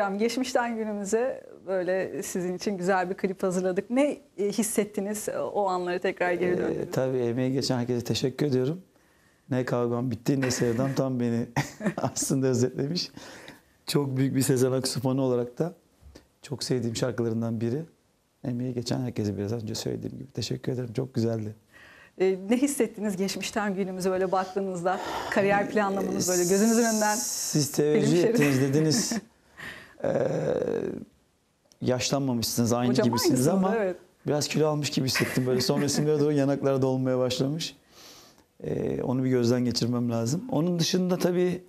Hocam geçmişten günümüze böyle sizin için güzel bir klip hazırladık. Ne e, hissettiniz e, o anları tekrar geri döndünüz? Ee, tabii emeği geçen herkese teşekkür ediyorum. Ne kavgam bitti ne sevdam tam beni aslında özetlemiş. Çok büyük bir Sezen Aksu fanı olarak da çok sevdiğim şarkılarından biri. Emeği geçen herkese biraz önce söylediğim gibi teşekkür ederim. Çok güzeldi. Ee, ne hissettiniz geçmişten günümüze böyle baktığınızda kariyer planlamanız böyle gözünüzün önünden? Siz teveccüh ettiniz dediniz. e, yaşlanmamışsınız aynı Hocam gibisiniz ama evet. biraz kilo almış gibi hissettim. Böyle son resimlere doğru yanaklar dolmaya başlamış. E, onu bir gözden geçirmem lazım. Onun dışında tabii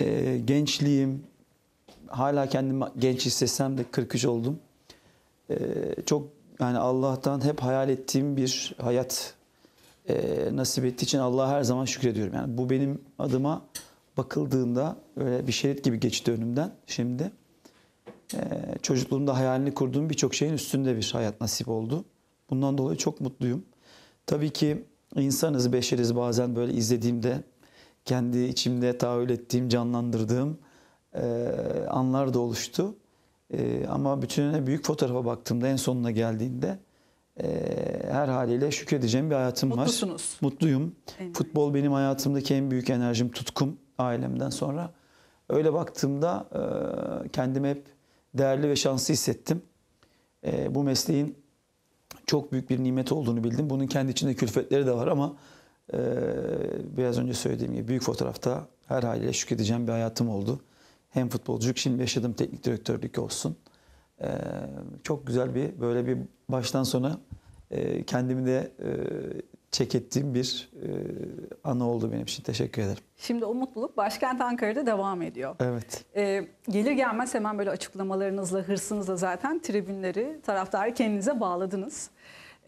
e, gençliğim, hala kendimi genç hissetsem de 43 oldum. E, çok yani Allah'tan hep hayal ettiğim bir hayat e, nasip ettiği için Allah'a her zaman şükrediyorum. Yani bu benim adıma bakıldığında öyle bir şerit gibi geçti önümden şimdi. Ee, çocukluğumda hayalini kurduğum birçok şeyin üstünde bir hayat nasip oldu. Bundan dolayı çok mutluyum. Tabii ki insanız, beşeriz bazen böyle izlediğimde kendi içimde tahayyül ettiğim, canlandırdığım e, anlar da oluştu. E, ama bütününe büyük fotoğrafa baktığımda en sonuna geldiğinde e, her haliyle şükredeceğim bir hayatım Mutlusunuz. var. Mutlusunuz. Mutluyum. Evet. Futbol benim hayatımdaki en büyük enerjim, tutkum ailemden sonra. Öyle baktığımda e, kendimi hep değerli ve şanslı hissettim. E, bu mesleğin çok büyük bir nimet olduğunu bildim. Bunun kendi içinde külfetleri de var ama e, biraz önce söylediğim gibi büyük fotoğrafta her haliyle şükredeceğim bir hayatım oldu. Hem futbolcuk şimdi yaşadığım teknik direktörlük olsun. E, çok güzel bir böyle bir baştan sona e, kendimi de e, çek ettiğim bir e, anı oldu benim için. Teşekkür ederim. Şimdi o mutluluk başkent Ankara'da devam ediyor. Evet. E, gelir gelmez hemen böyle açıklamalarınızla, hırsınızla zaten tribünleri, taraftarı kendinize bağladınız.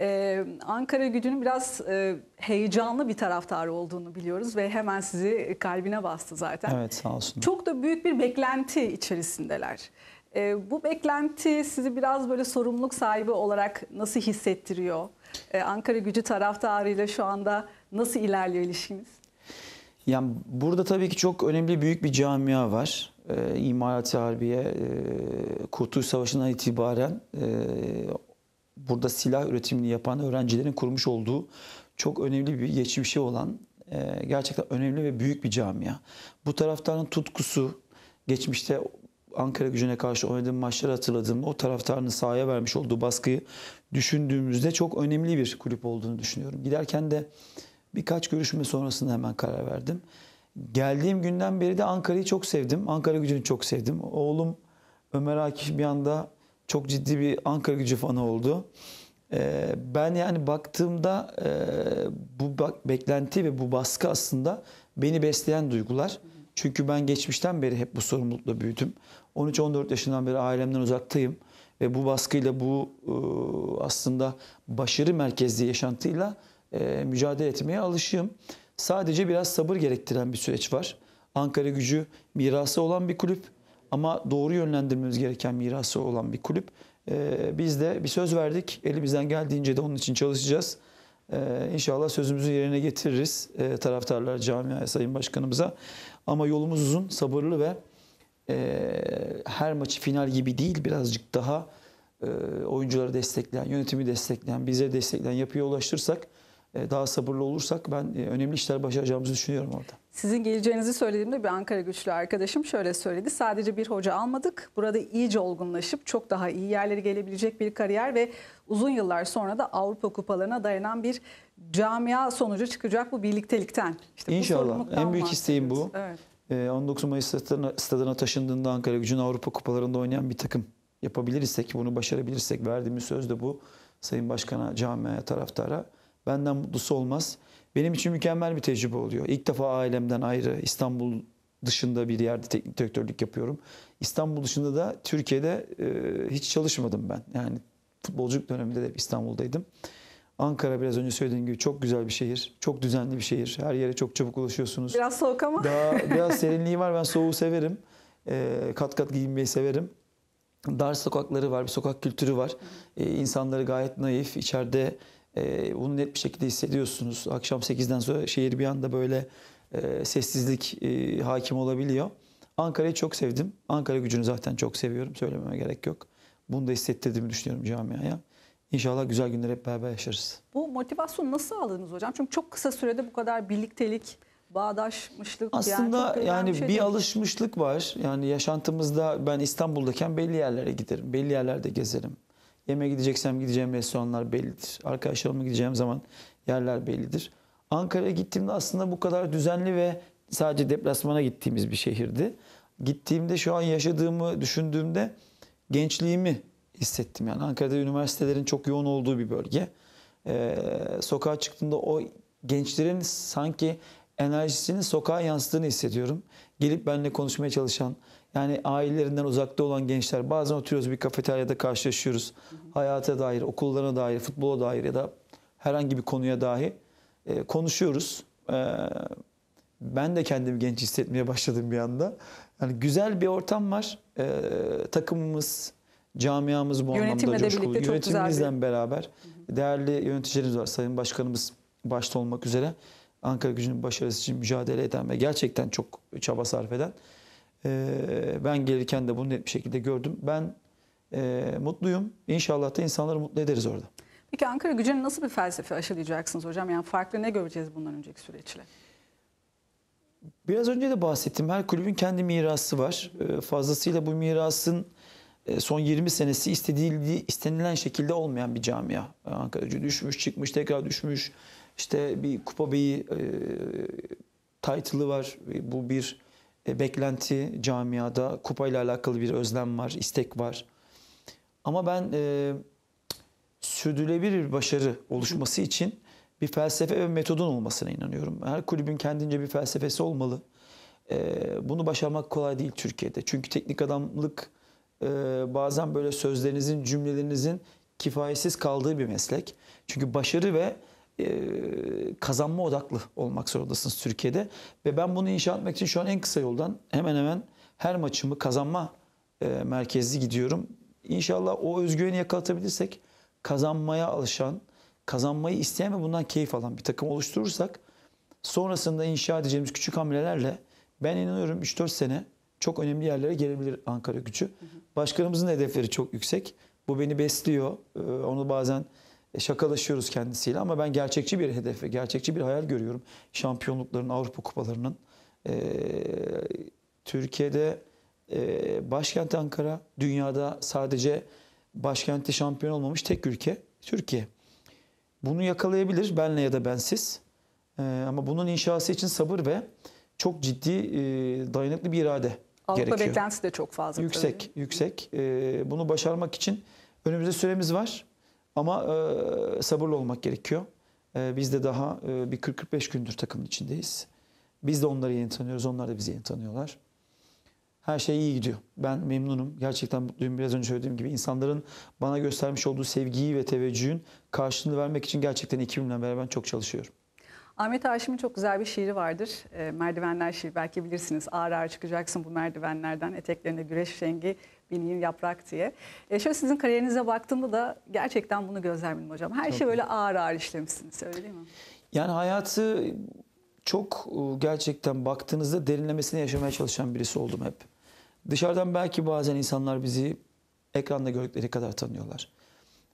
Ee, Ankara gücünün biraz e, heyecanlı bir taraftarı olduğunu biliyoruz ve hemen sizi kalbine bastı zaten. Evet sağ olsun. Çok da büyük bir beklenti içerisindeler. E, bu beklenti sizi biraz böyle sorumluluk sahibi olarak nasıl hissettiriyor? E, Ankara gücü taraftarıyla şu anda nasıl ilerliyor ilişkiniz? Yani burada tabii ki çok önemli büyük bir camia var. E, İmalat Harbiye e, Kurtuluş Savaşı'ndan itibaren e, burada silah üretimini yapan öğrencilerin kurmuş olduğu çok önemli bir geçmişi olan e, gerçekten önemli ve büyük bir camia. Bu taraftarın tutkusu, geçmişte Ankara gücüne karşı oynadığım maçları hatırladığımda o taraftarın sahaya vermiş olduğu baskıyı düşündüğümüzde çok önemli bir kulüp olduğunu düşünüyorum. Giderken de birkaç görüşme sonrasında hemen karar verdim. Geldiğim günden beri de Ankara'yı çok sevdim. Ankara gücünü çok sevdim. Oğlum Ömer Akif bir anda çok ciddi bir Ankara gücü fanı oldu. Ee, ben yani baktığımda e, bu beklenti ve bu baskı aslında beni besleyen duygular. Çünkü ben geçmişten beri hep bu sorumlulukla büyüdüm. 13-14 yaşından beri ailemden uzaktayım. Ve bu baskıyla, bu e, aslında başarı merkezli yaşantıyla e, mücadele etmeye alışığım. Sadece biraz sabır gerektiren bir süreç var. Ankara gücü mirası olan bir kulüp ama doğru yönlendirmemiz gereken mirası olan bir kulüp. E, biz de bir söz verdik. Elimizden geldiğince de onun için çalışacağız. İnşallah sözümüzü yerine getiririz taraftarlar, camia, sayın başkanımıza. Ama yolumuz uzun, sabırlı ve e, her maçı final gibi değil birazcık daha e, oyuncuları destekleyen, yönetimi destekleyen, bize destekleyen yapıya ulaştırsak e, daha sabırlı olursak ben e, önemli işler başaracağımızı düşünüyorum orada. Sizin geleceğinizi söylediğimde bir Ankara güçlü arkadaşım şöyle söyledi. Sadece bir hoca almadık. Burada iyice olgunlaşıp çok daha iyi yerlere gelebilecek bir kariyer ve uzun yıllar sonra da Avrupa kupalarına dayanan bir camia sonucu çıkacak bu birliktelikten. İşte İnşallah. Bu en büyük isteğim bu. Evet. 19 ee, Mayıs stadına, taşındığında Ankara Gücü'nün Avrupa Kupalarında oynayan bir takım yapabilirsek, bunu başarabilirsek verdiğimiz söz de bu. Sayın Başkan'a, camiaya, taraftara. Benden mutlusu olmaz. Benim için mükemmel bir tecrübe oluyor. İlk defa ailemden ayrı İstanbul dışında bir yerde teknik direktörlük yapıyorum. İstanbul dışında da Türkiye'de e, hiç çalışmadım ben. Yani futbolcuk döneminde de İstanbul'daydım. Ankara biraz önce söylediğim gibi çok güzel bir şehir. Çok düzenli bir şehir. Her yere çok çabuk ulaşıyorsunuz. Biraz soğuk ama. Daha, biraz serinliği var. Ben soğuğu severim. E, kat kat giyinmeyi severim. Dar sokakları var. Bir sokak kültürü var. E, insanları gayet naif. İçeride e, bunu net bir şekilde hissediyorsunuz. Akşam 8'den sonra şehir bir anda böyle e, sessizlik e, hakim olabiliyor. Ankara'yı çok sevdim. Ankara gücünü zaten çok seviyorum. Söylememe gerek yok. Bunu da hissettirdiğimi düşünüyorum camiaya. İnşallah güzel günleri hep beraber yaşarız. Bu motivasyonu nasıl aldınız hocam? Çünkü çok kısa sürede bu kadar birliktelik, bağdaşmışlık. Aslında yani, yani bir, şey bir alışmışlık var. Yani yaşantımızda ben İstanbul'dayken belli yerlere giderim. Belli yerlerde gezerim. Yemeğe gideceksem gideceğim restoranlar bellidir. Arkadaşlarımla gideceğim zaman yerler bellidir. Ankara'ya gittiğimde aslında bu kadar düzenli ve sadece deplasmana gittiğimiz bir şehirdi. Gittiğimde şu an yaşadığımı düşündüğümde gençliğimi hissettim. Yani Ankara'da üniversitelerin çok yoğun olduğu bir bölge. Ee, sokağa çıktığımda o gençlerin sanki enerjisinin sokağa yansıdığını hissediyorum. Gelip benimle konuşmaya çalışan, yani ailelerinden uzakta olan gençler bazen oturuyoruz bir kafeteryada karşılaşıyoruz. Hayata dair, okullarına dair, futbola dair ya da herhangi bir konuya dahi e, konuşuyoruz. E, ben de kendimi genç hissetmeye başladım bir anda. Yani güzel bir ortam var. E, takımımız, Camiamız bu Yönetimle anlamda coşkulu. Yönetimimizle beraber değerli yöneticilerimiz var. Sayın Başkanımız başta olmak üzere Ankara gücünün başarısı için mücadele eden ve gerçekten çok çaba sarf eden. ben gelirken de bunu net bir şekilde gördüm. Ben mutluyum. İnşallah da insanları mutlu ederiz orada. Peki Ankara gücünü nasıl bir felsefe aşılayacaksınız hocam? Yani farklı ne göreceğiz bundan önceki süreçle? Biraz önce de bahsettim. Her kulübün kendi mirası var. Fazlasıyla bu mirasın e, son 20 senesi istediği istenilen şekilde olmayan bir camia. E, Ankara'cı düşmüş, çıkmış, tekrar düşmüş. İşte bir Kupa Bey'i e, title'ı var. E, bu bir e, beklenti camiada. Kupa ile alakalı bir özlem var, istek var. Ama ben e, sürdürülebilir bir başarı oluşması için bir felsefe ve metodun olmasına inanıyorum. Her kulübün kendince bir felsefesi olmalı. E, bunu başarmak kolay değil Türkiye'de. Çünkü teknik adamlık e, bazen böyle sözlerinizin, cümlelerinizin kifayetsiz kaldığı bir meslek. Çünkü başarı ve e, kazanma odaklı olmak zorundasınız Türkiye'de. Ve ben bunu inşa etmek için şu an en kısa yoldan hemen hemen her maçımı kazanma e, merkezli gidiyorum. İnşallah o özgüveni yakalatabilirsek kazanmaya alışan, kazanmayı isteyen ve bundan keyif alan bir takım oluşturursak sonrasında inşa edeceğimiz küçük hamlelerle ben inanıyorum 3-4 sene çok önemli yerlere gelebilir Ankara gücü. Başkanımızın hedefleri çok yüksek. Bu beni besliyor. Ee, onu bazen şakalaşıyoruz kendisiyle ama ben gerçekçi bir hedefe, gerçekçi bir hayal görüyorum. Şampiyonlukların, Avrupa kupalarının ee, Türkiye'de e, başkent Ankara dünyada sadece başkenti şampiyon olmamış tek ülke Türkiye. Bunu yakalayabilir benle ya da bensiz. Ee, ama bunun inşası için sabır ve çok ciddi e, dayanıklı bir irade Avrupa gerekiyor. beklentisi de çok fazla. Yüksek, tabii. yüksek. E, bunu başarmak için önümüzde süremiz var ama e, sabırlı olmak gerekiyor. E, biz de daha e, bir 40-45 gündür takımın içindeyiz. Biz de onları yeni tanıyoruz, onlar da bizi yeni tanıyorlar. Her şey iyi gidiyor. Ben memnunum. Gerçekten mutluyum. Biraz önce söylediğim gibi insanların bana göstermiş olduğu sevgiyi ve teveccühün karşılığını vermek için gerçekten ekibimle beraber ben çok çalışıyorum. Ahmet Haşim'in çok güzel bir şiiri vardır. E, merdivenler şiir belki bilirsiniz. Ağır ağır çıkacaksın bu merdivenlerden. Eteklerinde güreş rengi bineyim yaprak diye. E, şöyle sizin kariyerinize baktığımda da gerçekten bunu gözlemledim hocam. Her çok şey böyle ağır ağır işlemişsiniz öyle değil mi? Yani hayatı çok e, gerçekten baktığınızda derinlemesine yaşamaya çalışan birisi oldum hep. Dışarıdan belki bazen insanlar bizi ekranda gördükleri kadar tanıyorlar.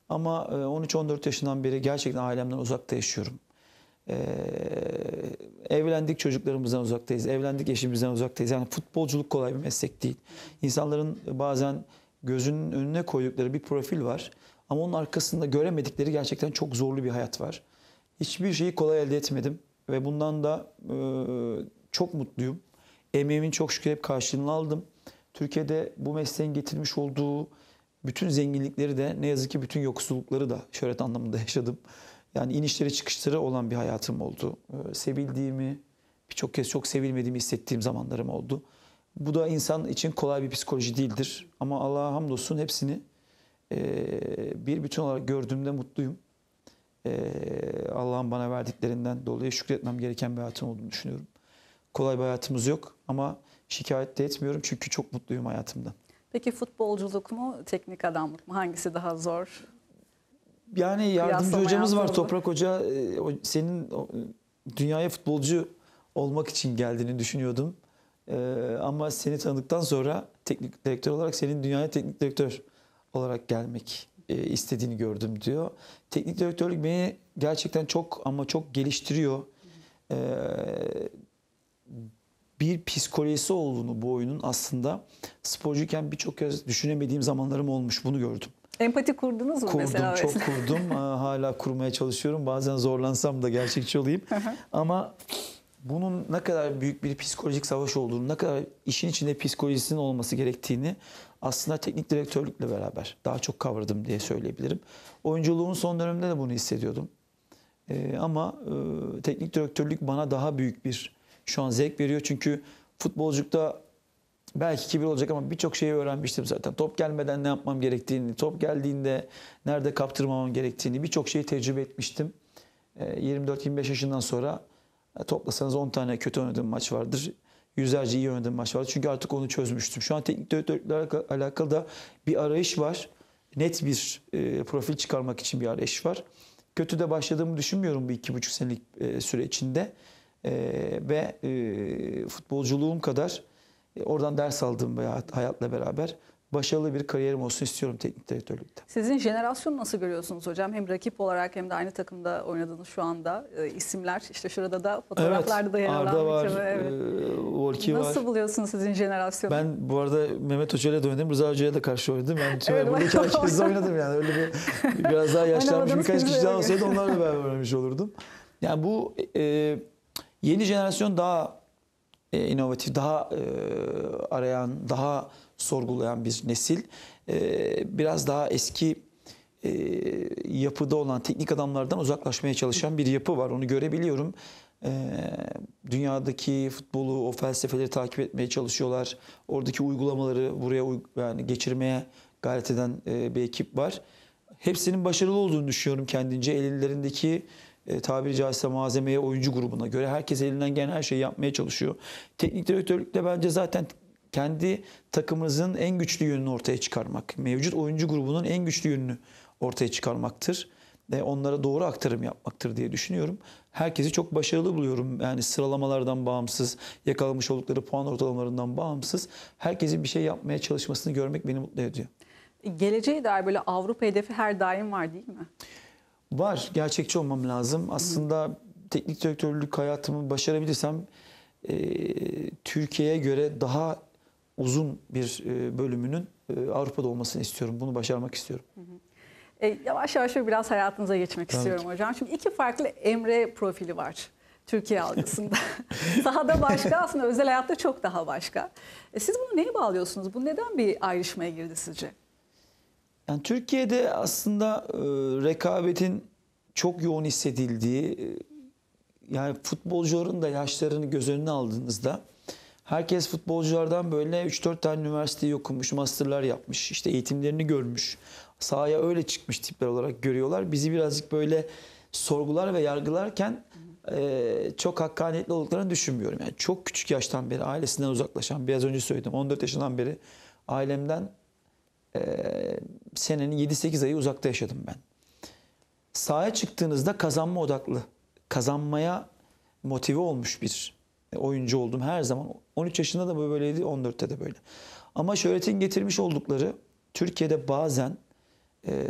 Ama 13-14 e, yaşından beri gerçekten ailemden uzakta yaşıyorum. Ee, evlendik çocuklarımızdan uzaktayız. Evlendik eşimizden uzaktayız. Yani futbolculuk kolay bir meslek değil. İnsanların bazen gözünün önüne koydukları bir profil var. Ama onun arkasında göremedikleri gerçekten çok zorlu bir hayat var. Hiçbir şeyi kolay elde etmedim. Ve bundan da e, çok mutluyum. Emeğimin çok şükür hep karşılığını aldım. Türkiye'de bu mesleğin getirmiş olduğu bütün zenginlikleri de ne yazık ki bütün yoksullukları da şöhret anlamında yaşadım. Yani inişleri çıkışları olan bir hayatım oldu. Ee, sevildiğimi, birçok kez çok sevilmediğimi hissettiğim zamanlarım oldu. Bu da insan için kolay bir psikoloji değildir. Ama Allah'a hamdolsun hepsini ee, bir bütün olarak gördüğümde mutluyum. Ee, Allah'ın bana verdiklerinden dolayı şükretmem gereken bir hayatım olduğunu düşünüyorum. Kolay bir hayatımız yok ama şikayet de etmiyorum çünkü çok mutluyum hayatımdan. Peki futbolculuk mu, teknik adamlık mı? Hangisi daha zor? Yani yardımcı hocamız var olur. Toprak Hoca. Ee, senin dünyaya futbolcu olmak için geldiğini düşünüyordum. Ee, ama seni tanıdıktan sonra teknik direktör olarak senin dünyaya teknik direktör olarak gelmek e, istediğini gördüm diyor. Teknik direktörlük beni gerçekten çok ama çok geliştiriyor. Ee, bir psikolojisi olduğunu bu oyunun aslında sporcuyken birçok kez düşünemediğim zamanlarım olmuş bunu gördüm. Empati kurdunuz mu kurdum, mesela? Kurdum, çok kurdum. Hala kurmaya çalışıyorum. Bazen zorlansam da gerçekçi olayım. Ama bunun ne kadar büyük bir psikolojik savaş olduğunu, ne kadar işin içinde psikolojisinin olması gerektiğini aslında teknik direktörlükle beraber daha çok kavradım diye söyleyebilirim. Oyunculuğun son döneminde de bunu hissediyordum. Ee, ama e, teknik direktörlük bana daha büyük bir şu an zevk veriyor. Çünkü futbolcukta belki kibir olacak ama birçok şeyi öğrenmiştim zaten. Top gelmeden ne yapmam gerektiğini, top geldiğinde nerede kaptırmamam gerektiğini birçok şeyi tecrübe etmiştim. 24-25 ee, yaşından sonra e, toplasanız 10 tane kötü oynadığım maç vardır. Yüzlerce iyi oynadığım maç vardır. Çünkü artık onu çözmüştüm. Şu an teknik direktörlerle alakalı da bir arayış var. Net bir e, profil çıkarmak için bir arayış var. Kötü de başladığımı düşünmüyorum bu iki buçuk senelik e, süre içinde. ve futbolculuğum kadar e, oradan ders aldım aldığım hayatla beraber başarılı bir kariyerim olsun istiyorum teknik direktörlükte. Sizin jenerasyonu nasıl görüyorsunuz hocam? Hem rakip olarak hem de aynı takımda oynadığınız şu anda e, isimler işte şurada da fotoğraflarda evet, da yer alan Arda var, evet. e, nasıl var. Nasıl buluyorsunuz sizin jenerasyonu? Ben bu arada Mehmet Hoca ile oynadım, Rıza Hoca'ya da karşı oynadım. Yani tüm evet, burada iki herkesle oynadım yani. Öyle bir biraz daha yaşlanmış birkaç kişi daha olsaydı onlarla beraber oynamış olurdum. Yani bu e, yeni jenerasyon daha e, inovatif, daha e, arayan, daha sorgulayan bir nesil. E, biraz daha eski e, yapıda olan teknik adamlardan uzaklaşmaya çalışan bir yapı var. Onu görebiliyorum. E, dünyadaki futbolu, o felsefeleri takip etmeye çalışıyorlar. Oradaki uygulamaları buraya yani geçirmeye gayret eden e, bir ekip var. Hepsinin başarılı olduğunu düşünüyorum kendince. Ellerindeki e, tabiri caizse malzemeye, oyuncu grubuna göre herkes elinden gelen her şeyi yapmaya çalışıyor. Teknik direktörlükte bence zaten kendi takımınızın en güçlü yönünü ortaya çıkarmak, mevcut oyuncu grubunun en güçlü yönünü ortaya çıkarmaktır ve onlara doğru aktarım yapmaktır diye düşünüyorum. Herkesi çok başarılı buluyorum. Yani sıralamalardan bağımsız, yakalamış oldukları puan ortalamalarından bağımsız herkesin bir şey yapmaya çalışmasını görmek beni mutlu ediyor. Geleceğe dair böyle Avrupa hedefi her daim var değil mi? Var. Gerçekçi olmam lazım. Aslında teknik direktörlük hayatımı başarabilirsem e, Türkiye'ye göre daha uzun bir e, bölümünün e, Avrupa'da olmasını istiyorum. Bunu başarmak istiyorum. Hı hı. E, yavaş yavaş biraz hayatınıza geçmek Tabii istiyorum ki. hocam. Şimdi iki farklı Emre profili var. Türkiye algısında. Daha da başka aslında özel hayatta çok daha başka. E, siz bunu neye bağlıyorsunuz? Bu neden bir ayrışmaya girdi sizce? Yani Türkiye'de aslında e, rekabetin çok yoğun hissedildiği, e, yani futbolcuların da yaşlarını göz önüne aldığınızda herkes futbolculardan böyle 3-4 tane üniversiteyi okumuş, masterlar yapmış, işte eğitimlerini görmüş, sahaya öyle çıkmış tipler olarak görüyorlar. Bizi birazcık böyle sorgular ve yargılarken e, çok hakkaniyetli olduklarını düşünmüyorum. Yani çok küçük yaştan beri ailesinden uzaklaşan, biraz önce söyledim 14 yaşından beri ailemden ee, senenin 7-8 ayı uzakta yaşadım ben. Sahaya çıktığınızda kazanma odaklı, kazanmaya motive olmuş bir e, oyuncu oldum her zaman. 13 yaşında da böyleydi, 14'te de böyle. Ama şöhretin getirmiş oldukları Türkiye'de bazen e,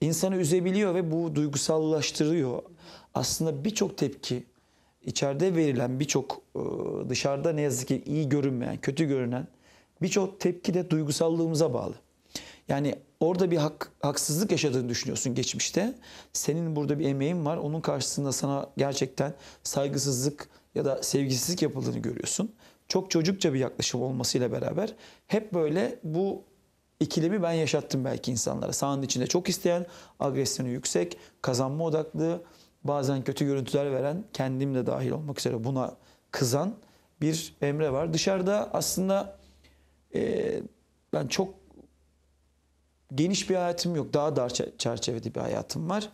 insanı üzebiliyor ve bu duygusallaştırıyor. Aslında birçok tepki içeride verilen birçok e, dışarıda ne yazık ki iyi görünmeyen, kötü görünen birçok tepki de duygusallığımıza bağlı. Yani orada bir hak, haksızlık yaşadığını düşünüyorsun geçmişte. Senin burada bir emeğin var. Onun karşısında sana gerçekten saygısızlık ya da sevgisizlik yapıldığını görüyorsun. Çok çocukça bir yaklaşım olmasıyla beraber hep böyle bu ikilemi ben yaşattım belki insanlara. Sahanın içinde çok isteyen, agresyonu yüksek, kazanma odaklı, bazen kötü görüntüler veren, kendim de dahil olmak üzere buna kızan bir Emre var. Dışarıda aslında ee, ben çok geniş bir hayatım yok. Daha dar çerçevede bir hayatım var.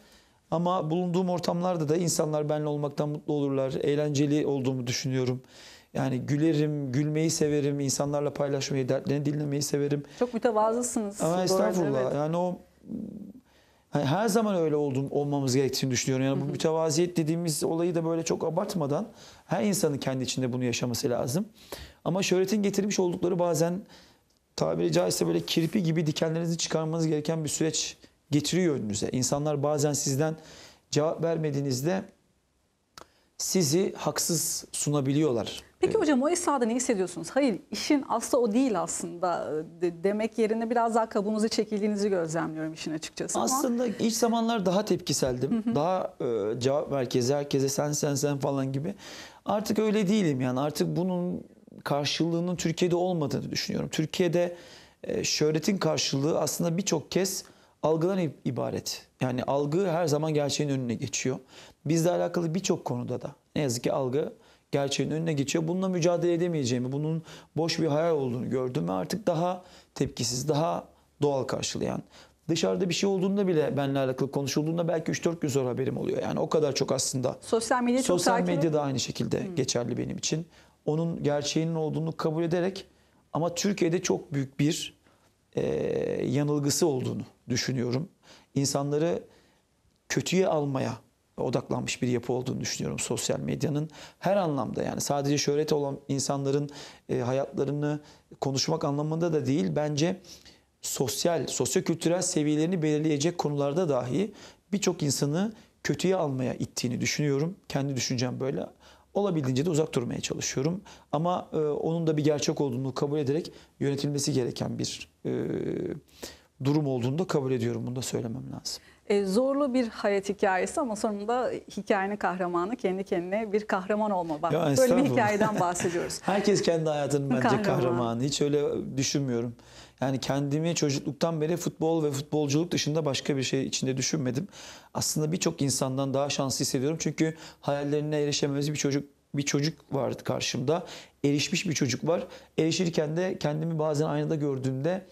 Ama bulunduğum ortamlarda da insanlar benimle olmaktan mutlu olurlar. Eğlenceli olduğumu düşünüyorum. Yani gülerim, gülmeyi severim, insanlarla paylaşmayı, dertlerini dinlemeyi severim. Çok mütevazısınız. Ama estağfurullah. Evet. Yani o yani her zaman öyle oldum, olmamız gerektiğini düşünüyorum. Yani bu mütevaziyet dediğimiz olayı da böyle çok abartmadan her insanın kendi içinde bunu yaşaması lazım. Ama şöhretin getirmiş oldukları bazen tabiri caizse böyle kirpi gibi dikenlerinizi çıkarmanız gereken bir süreç getiriyor önünüze. İnsanlar bazen sizden cevap vermediğinizde sizi haksız sunabiliyorlar. Peki evet. hocam o esnada ne hissediyorsunuz? Hayır işin aslı o değil aslında ee, de, demek yerine biraz daha kabuğunuzu çekildiğinizi gözlemliyorum işin açıkçası. Aslında ama... ilk zamanlar daha tepkiseldim. Daha e, cevap merkezi herkese sen sen sen falan gibi. Artık öyle değilim yani artık bunun karşılığının Türkiye'de olmadığını düşünüyorum. Türkiye'de e, şöhretin karşılığı aslında birçok kez algıdan ibaret. Yani algı her zaman gerçeğin önüne geçiyor. Bizle alakalı birçok konuda da ne yazık ki algı gerçeğin önüne geçiyor. Bununla mücadele edemeyeceğimi, bunun boş bir hayal olduğunu gördüm ve artık daha tepkisiz, daha doğal karşılayan, dışarıda bir şey olduğunda bile benimle alakalı konuşulduğunda belki 3-4 gün sonra haberim oluyor. Yani o kadar çok aslında. Sosyal medya çok Sosyal medya da aynı şekilde hmm. geçerli benim için. Onun gerçeğinin olduğunu kabul ederek ama Türkiye'de çok büyük bir e, yanılgısı olduğunu düşünüyorum. İnsanları kötüye almaya odaklanmış bir yapı olduğunu düşünüyorum sosyal medyanın. Her anlamda yani sadece şöhret olan insanların e, hayatlarını konuşmak anlamında da değil bence sosyal, sosyo kültürel seviyelerini belirleyecek konularda dahi birçok insanı kötüye almaya ittiğini düşünüyorum. Kendi düşüncem böyle. Olabildiğince de uzak durmaya çalışıyorum. Ama e, onun da bir gerçek olduğunu kabul ederek yönetilmesi gereken bir e, durum olduğunu da kabul ediyorum. Bunu da söylemem lazım. E, zorlu bir hayat hikayesi ama sonunda hikayenin kahramanı kendi kendine bir kahraman olma. ya, böyle bir hikayeden bahsediyoruz. Herkes kendi hayatının bence kahraman. kahramanı. Hiç öyle düşünmüyorum. Yani kendimi çocukluktan beri futbol ve futbolculuk dışında başka bir şey içinde düşünmedim. Aslında birçok insandan daha şanslı hissediyorum. Çünkü hayallerine erişememiz bir çocuk bir çocuk var karşımda. Erişmiş bir çocuk var. Erişirken de kendimi bazen aynada gördüğümde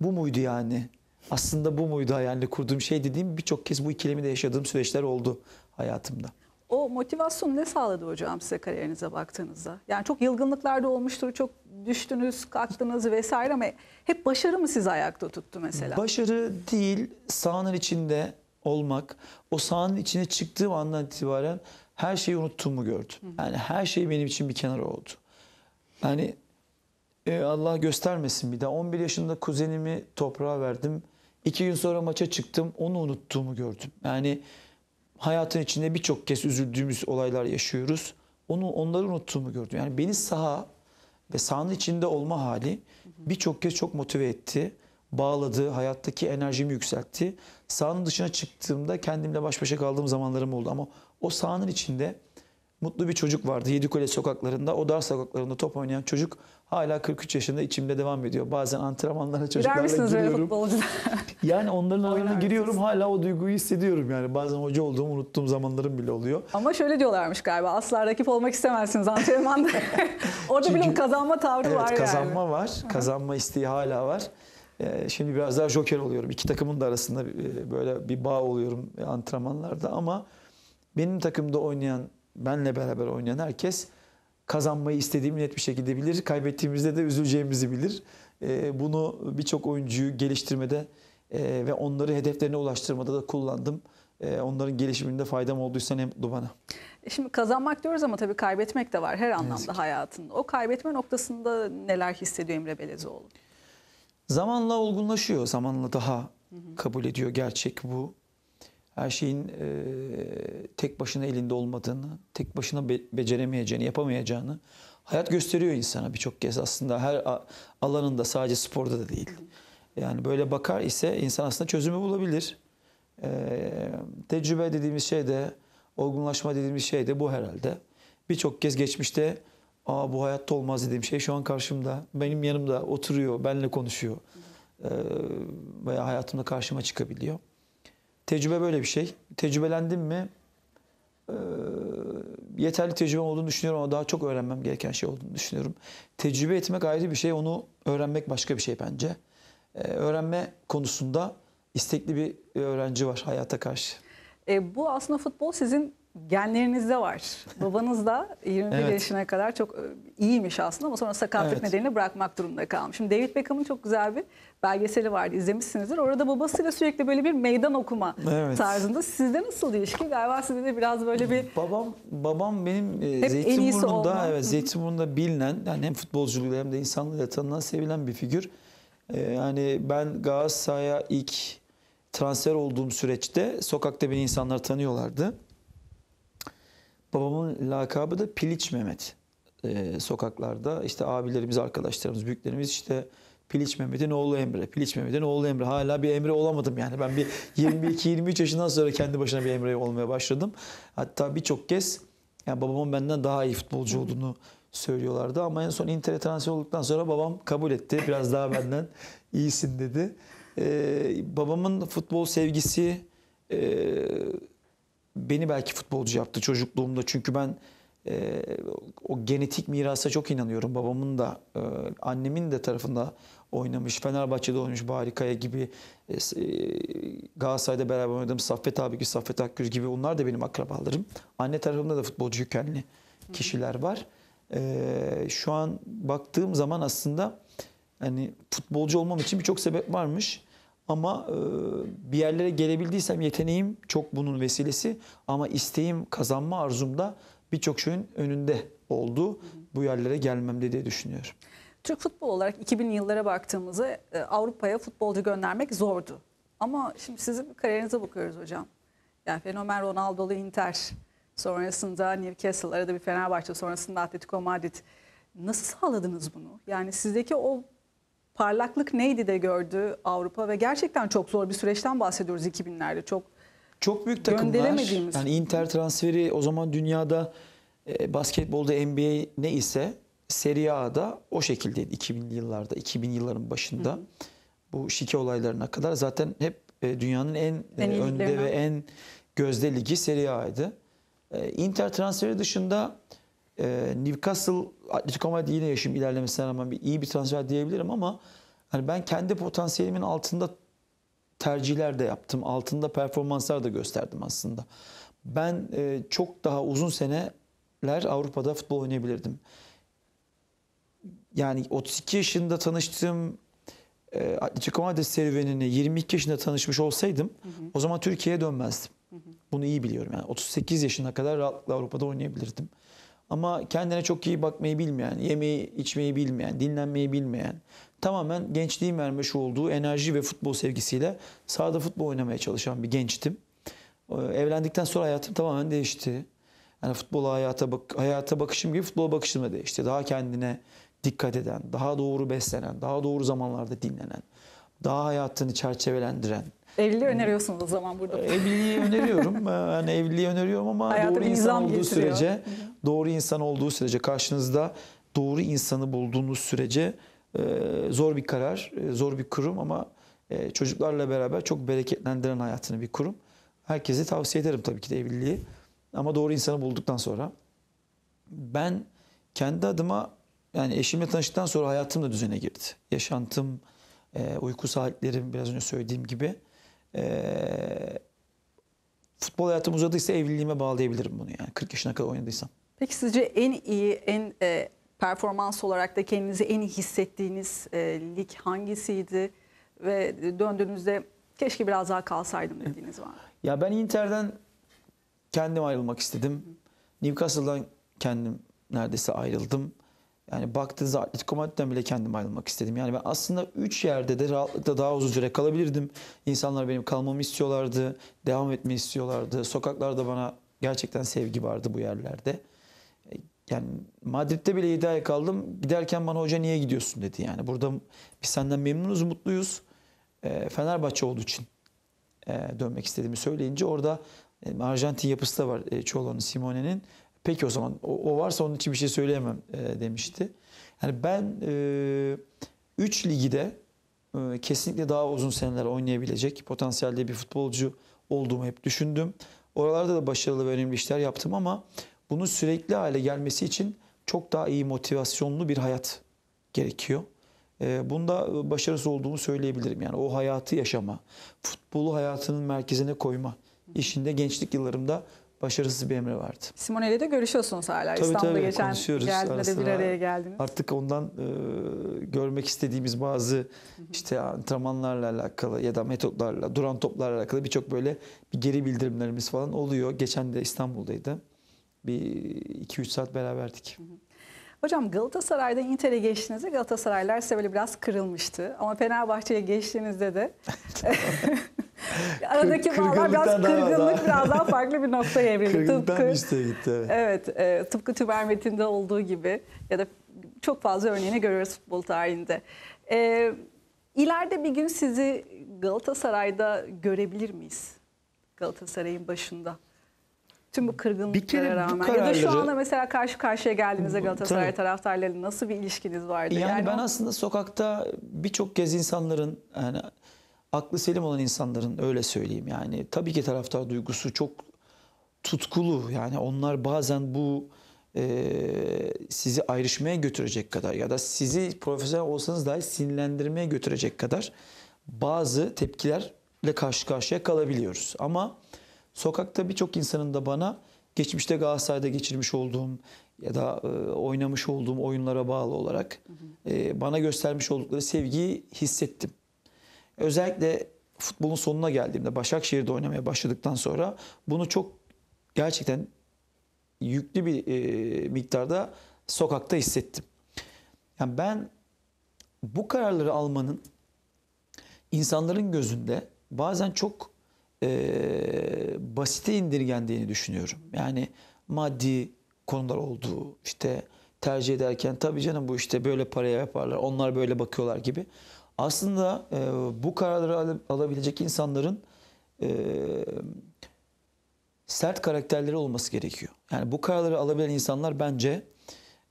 bu muydu yani? aslında bu muydu hayalini kurduğum şey dediğim birçok kez bu ikilemi de yaşadığım süreçler oldu hayatımda. O motivasyon ne sağladı hocam size kariyerinize baktığınızda? Yani çok yılgınlıklarda olmuştur, çok düştünüz, kalktınız vesaire ama hep başarı mı sizi ayakta tuttu mesela? Başarı değil, sahanın içinde olmak, o sahanın içine çıktığım andan itibaren her şeyi unuttuğumu gördüm. Yani her şey benim için bir kenara oldu. Yani e, Allah göstermesin bir daha. 11 yaşında kuzenimi toprağa verdim. İki gün sonra maça çıktım. Onu unuttuğumu gördüm. Yani hayatın içinde birçok kez üzüldüğümüz olaylar yaşıyoruz. Onu onları unuttuğumu gördüm. Yani beni saha ve sahanın içinde olma hali birçok kez çok motive etti. Bağladı, hayattaki enerjimi yükseltti. Sahanın dışına çıktığımda kendimle baş başa kaldığım zamanlarım oldu. Ama o sahanın içinde mutlu bir çocuk vardı. Yedikule sokaklarında, o dar sokaklarında top oynayan çocuk Hala 43 yaşında içimde devam ediyor. Bazen antrenmanlara çocuklarla Girer misiniz giriyorum. yani onların aralarına giriyorum hala o duyguyu hissediyorum. Yani bazen hoca olduğumu unuttuğum zamanlarım bile oluyor. Ama şöyle diyorlarmış galiba asla rakip olmak istemezsiniz antrenmanda. Orada Çünkü, bile kazanma tavrı evet, var yani. kazanma var. Kazanma isteği hala var. Ee, şimdi biraz daha joker oluyorum. İki takımın da arasında e, böyle bir bağ oluyorum e, antrenmanlarda ama benim takımda oynayan, benle beraber oynayan herkes kazanmayı istediğimi net bir şekilde bilir. Kaybettiğimizde de üzüleceğimizi bilir. Ee, bunu birçok oyuncuyu geliştirmede e, ve onları hedeflerine ulaştırmada da kullandım. E, onların gelişiminde faydam olduysa ne mutlu bana. Şimdi kazanmak diyoruz ama tabii kaybetmek de var her anlamda hayatında. O kaybetme noktasında neler hissediyor Emre Belezoğlu? Zamanla olgunlaşıyor, zamanla daha kabul ediyor gerçek bu her şeyin e, tek başına elinde olmadığını, tek başına be- beceremeyeceğini, yapamayacağını hayat gösteriyor insana birçok kez aslında her alanında sadece sporda da değil. Yani böyle bakar ise insan aslında çözümü bulabilir. E, tecrübe dediğimiz şey de, olgunlaşma dediğimiz şey de bu herhalde. Birçok kez geçmişte Aa, bu hayatta olmaz dediğim şey şu an karşımda, benim yanımda oturuyor, benimle konuşuyor. E, veya hayatımda karşıma çıkabiliyor. Tecrübe böyle bir şey. Tecrübelendim mi? E, yeterli tecrübem olduğunu düşünüyorum ama daha çok öğrenmem gereken şey olduğunu düşünüyorum. Tecrübe etmek ayrı bir şey, onu öğrenmek başka bir şey bence. E, öğrenme konusunda istekli bir öğrenci var hayata karşı. E, bu aslında futbol sizin genlerinizde var. Babanız da 21 evet. yaşına kadar çok iyiymiş aslında ama sonra sakatlık evet. nedeniyle bırakmak durumunda kalmış. Şimdi David Beckham'ın çok güzel bir belgeseli vardı izlemişsinizdir. Orada babasıyla sürekli böyle bir meydan okuma evet. tarzında. Sizde nasıl ilişki? Galiba sizde de biraz böyle bir... Babam babam benim e, Zeytinburnu'nda evet, Zeytinburnu'nda bilinen yani hem futbolculuğuyla hem de insanlığıyla tanınan sevilen bir figür. E, yani ben Galatasaray'a ilk transfer olduğum süreçte sokakta beni insanlar tanıyorlardı. Babamın lakabı da Piliç Mehmet. E, sokaklarda işte abilerimiz, arkadaşlarımız, büyüklerimiz işte Piliç Mehmet'in oğlu Emre. Piliç Mehmet'in oğlu Emre. Hala bir Emre olamadım yani. Ben bir 22-23 yaşından sonra kendi başına bir Emre olmaya başladım. Hatta birçok kez yani babamın benden daha iyi futbolcu olduğunu söylüyorlardı. Ama en son Inter'e transfer olduktan sonra babam kabul etti. Biraz daha benden iyisin dedi. Ee, babamın futbol sevgisi e, beni belki futbolcu yaptı çocukluğumda. Çünkü ben e, o genetik mirasa çok inanıyorum. Babamın da, e, annemin de tarafında oynamış, Fenerbahçe'de oynamış Barikaya gibi, e, e, Galatasaray'da beraber oynadığım Saffet abi gibi, Saffet Akgül gibi onlar da benim akrabalarım. Anne tarafımda da futbolcu kökenli kişiler var. E, şu an baktığım zaman aslında hani futbolcu olmam için birçok sebep varmış. Ama e, bir yerlere gelebildiysem yeteneğim çok bunun vesilesi ama isteğim, kazanma arzum da birçok şeyin önünde oldu bu yerlere gelmemde diye düşünüyorum. Türk futbol olarak 2000 yıllara baktığımızda e, Avrupa'ya futbolcu göndermek zordu. Ama şimdi sizin kariyerinize bakıyoruz hocam. Yani fenomen Ronaldo'lu Inter, sonrasında Newcastle, arada bir Fenerbahçe, sonrasında Atletico Madrid. Nasıl sağladınız bunu? Yani sizdeki o parlaklık neydi de gördü Avrupa ve gerçekten çok zor bir süreçten bahsediyoruz 2000'lerde. Çok çok büyük takımlar. Yani Inter transferi o zaman dünyada e, basketbolda NBA ne ise Serie A'da o şekildeydi 2000'li yıllarda, 2000 yılların başında. Hı. Bu şike olaylarına kadar zaten hep e, dünyanın en, e, en önde ve en gözde ligi Serie A'ydı. E, Inter transferi dışında Newcastle, Atletico Madrid yine yaşım ilerlemesine rağmen bir, iyi bir transfer diyebilirim ama hani ben kendi potansiyelimin altında tercihler de yaptım. Altında performanslar da gösterdim aslında. Ben çok daha uzun seneler Avrupa'da futbol oynayabilirdim yani 32 yaşında tanıştığım e, Atletico serüvenini 22 yaşında tanışmış olsaydım hı hı. o zaman Türkiye'ye dönmezdim. Hı hı. Bunu iyi biliyorum. Yani 38 yaşına kadar rahatlıkla Avrupa'da oynayabilirdim. Ama kendine çok iyi bakmayı bilmeyen, yemeği içmeyi bilmeyen, dinlenmeyi bilmeyen, tamamen gençliğin vermiş olduğu enerji ve futbol sevgisiyle sahada futbol oynamaya çalışan bir gençtim. E, evlendikten sonra hayatım tamamen değişti. Yani futbola hayata bak hayata bakışım gibi futbola bakışım da değişti. Daha kendine dikkat eden, daha doğru beslenen, daha doğru zamanlarda dinlenen, daha hayatını çerçevelendiren. Evliliği öneriyorsunuz o zaman burada. Ee, evliliği öneriyorum. Ee, yani evliliği öneriyorum ama Hayata doğru insan olduğu getiriyor. sürece, doğru insan olduğu sürece karşınızda doğru insanı bulduğunuz sürece e, zor bir karar, e, zor bir kurum ama e, çocuklarla beraber çok bereketlendiren hayatını bir kurum. Herkese tavsiye ederim tabii ki de evliliği. Ama doğru insanı bulduktan sonra ben kendi adıma yani eşimle tanıştıktan sonra hayatım da düzene girdi. Yaşantım, e, uyku saatlerim biraz önce söylediğim gibi. E, futbol hayatım uzadıysa evliliğime bağlayabilirim bunu yani 40 yaşına kadar oynadıysam. Peki sizce en iyi, en e, performans olarak da kendinizi en iyi hissettiğiniz e, lig hangisiydi? Ve döndüğünüzde keşke biraz daha kalsaydım dediğiniz var mı? Ya ben Inter'den kendim ayrılmak istedim. Newcastle'dan kendim neredeyse ayrıldım. Yani baktığınızda Atletico Madrid'den bile kendim ayrılmak istedim. Yani ben aslında 3 yerde de rahatlıkla daha uzun süre kalabilirdim. İnsanlar benim kalmamı istiyorlardı. Devam etmeyi istiyorlardı. Sokaklarda bana gerçekten sevgi vardı bu yerlerde. E, yani Madrid'de bile 7 ay kaldım. Giderken bana hoca niye gidiyorsun dedi. Yani burada biz senden memnunuz, mutluyuz. E, Fenerbahçe olduğu için e, dönmek istediğimi söyleyince orada Arjantin yapısı da var Çolo'nun, Simone'nin. Peki o zaman o, o varsa onun için bir şey söyleyemem e, demişti. Yani ben 3 e, ligde e, kesinlikle daha uzun seneler oynayabilecek potansiyelde bir futbolcu olduğumu hep düşündüm. Oralarda da başarılı ve önemli işler yaptım ama bunun sürekli hale gelmesi için çok daha iyi motivasyonlu bir hayat gerekiyor. E, bunda e, başarısız olduğumu söyleyebilirim. Yani o hayatı yaşama, futbolu hayatının merkezine koyma işinde gençlik yıllarımda başarısız bir Emre vardı. Simone ile de görüşüyorsunuz hala tabii, İstanbul'da tabii, geçen geldiğinde bir araya geldiniz. Artık ondan e, görmek istediğimiz bazı işte antrenmanlarla alakalı ya da metotlarla, duran toplarla alakalı birçok böyle bir geri bildirimlerimiz falan oluyor. Geçen de İstanbul'daydı. Bir 2-3 saat beraberdik. Hı hı. Hocam Galatasaray'da Inter'e geçtiğinizde Galatasaraylar size böyle biraz kırılmıştı. Ama Fenerbahçe'ye geçtiğinizde de Aradaki bağlar biraz kırgınlık daha, biraz daha farklı bir noktaya evrildi. tıpkı, işte gitti. Evet, e, tıpkı Tümer Metin'de olduğu gibi ya da çok fazla örneğini görüyoruz futbol tarihinde. E, ileride bir gün sizi Galatasaray'da görebilir miyiz? Galatasaray'ın başında. Tüm bu kırgınlıklara rağmen bu kararları, ya da şu anda mesela karşı karşıya geldiğinizde Galatasaray tabii. taraftarlarıyla nasıl bir ilişkiniz vardı? Yani, yani ben aslında sokakta birçok kez insanların yani aklı selim olan insanların öyle söyleyeyim yani tabii ki taraftar duygusu çok tutkulu yani onlar bazen bu e, sizi ayrışmaya götürecek kadar ya da sizi profesyonel olsanız dahi sinirlendirmeye götürecek kadar bazı tepkilerle karşı karşıya kalabiliyoruz. Ama sokakta birçok insanın da bana geçmişte Galatasaray'da geçirmiş olduğum ya da e, oynamış olduğum oyunlara bağlı olarak e, bana göstermiş oldukları sevgiyi hissettim. Özellikle futbolun sonuna geldiğimde Başakşehir'de oynamaya başladıktan sonra bunu çok gerçekten yüklü bir e, miktarda sokakta hissettim. Yani ben bu kararları almanın insanların gözünde bazen çok e, basite indirgendiğini düşünüyorum. Yani maddi konular olduğu işte tercih ederken tabii canım bu işte böyle paraya yaparlar onlar böyle bakıyorlar gibi. Aslında e, bu kararları al alabilecek insanların e, sert karakterleri olması gerekiyor. Yani bu kararları alabilen insanlar bence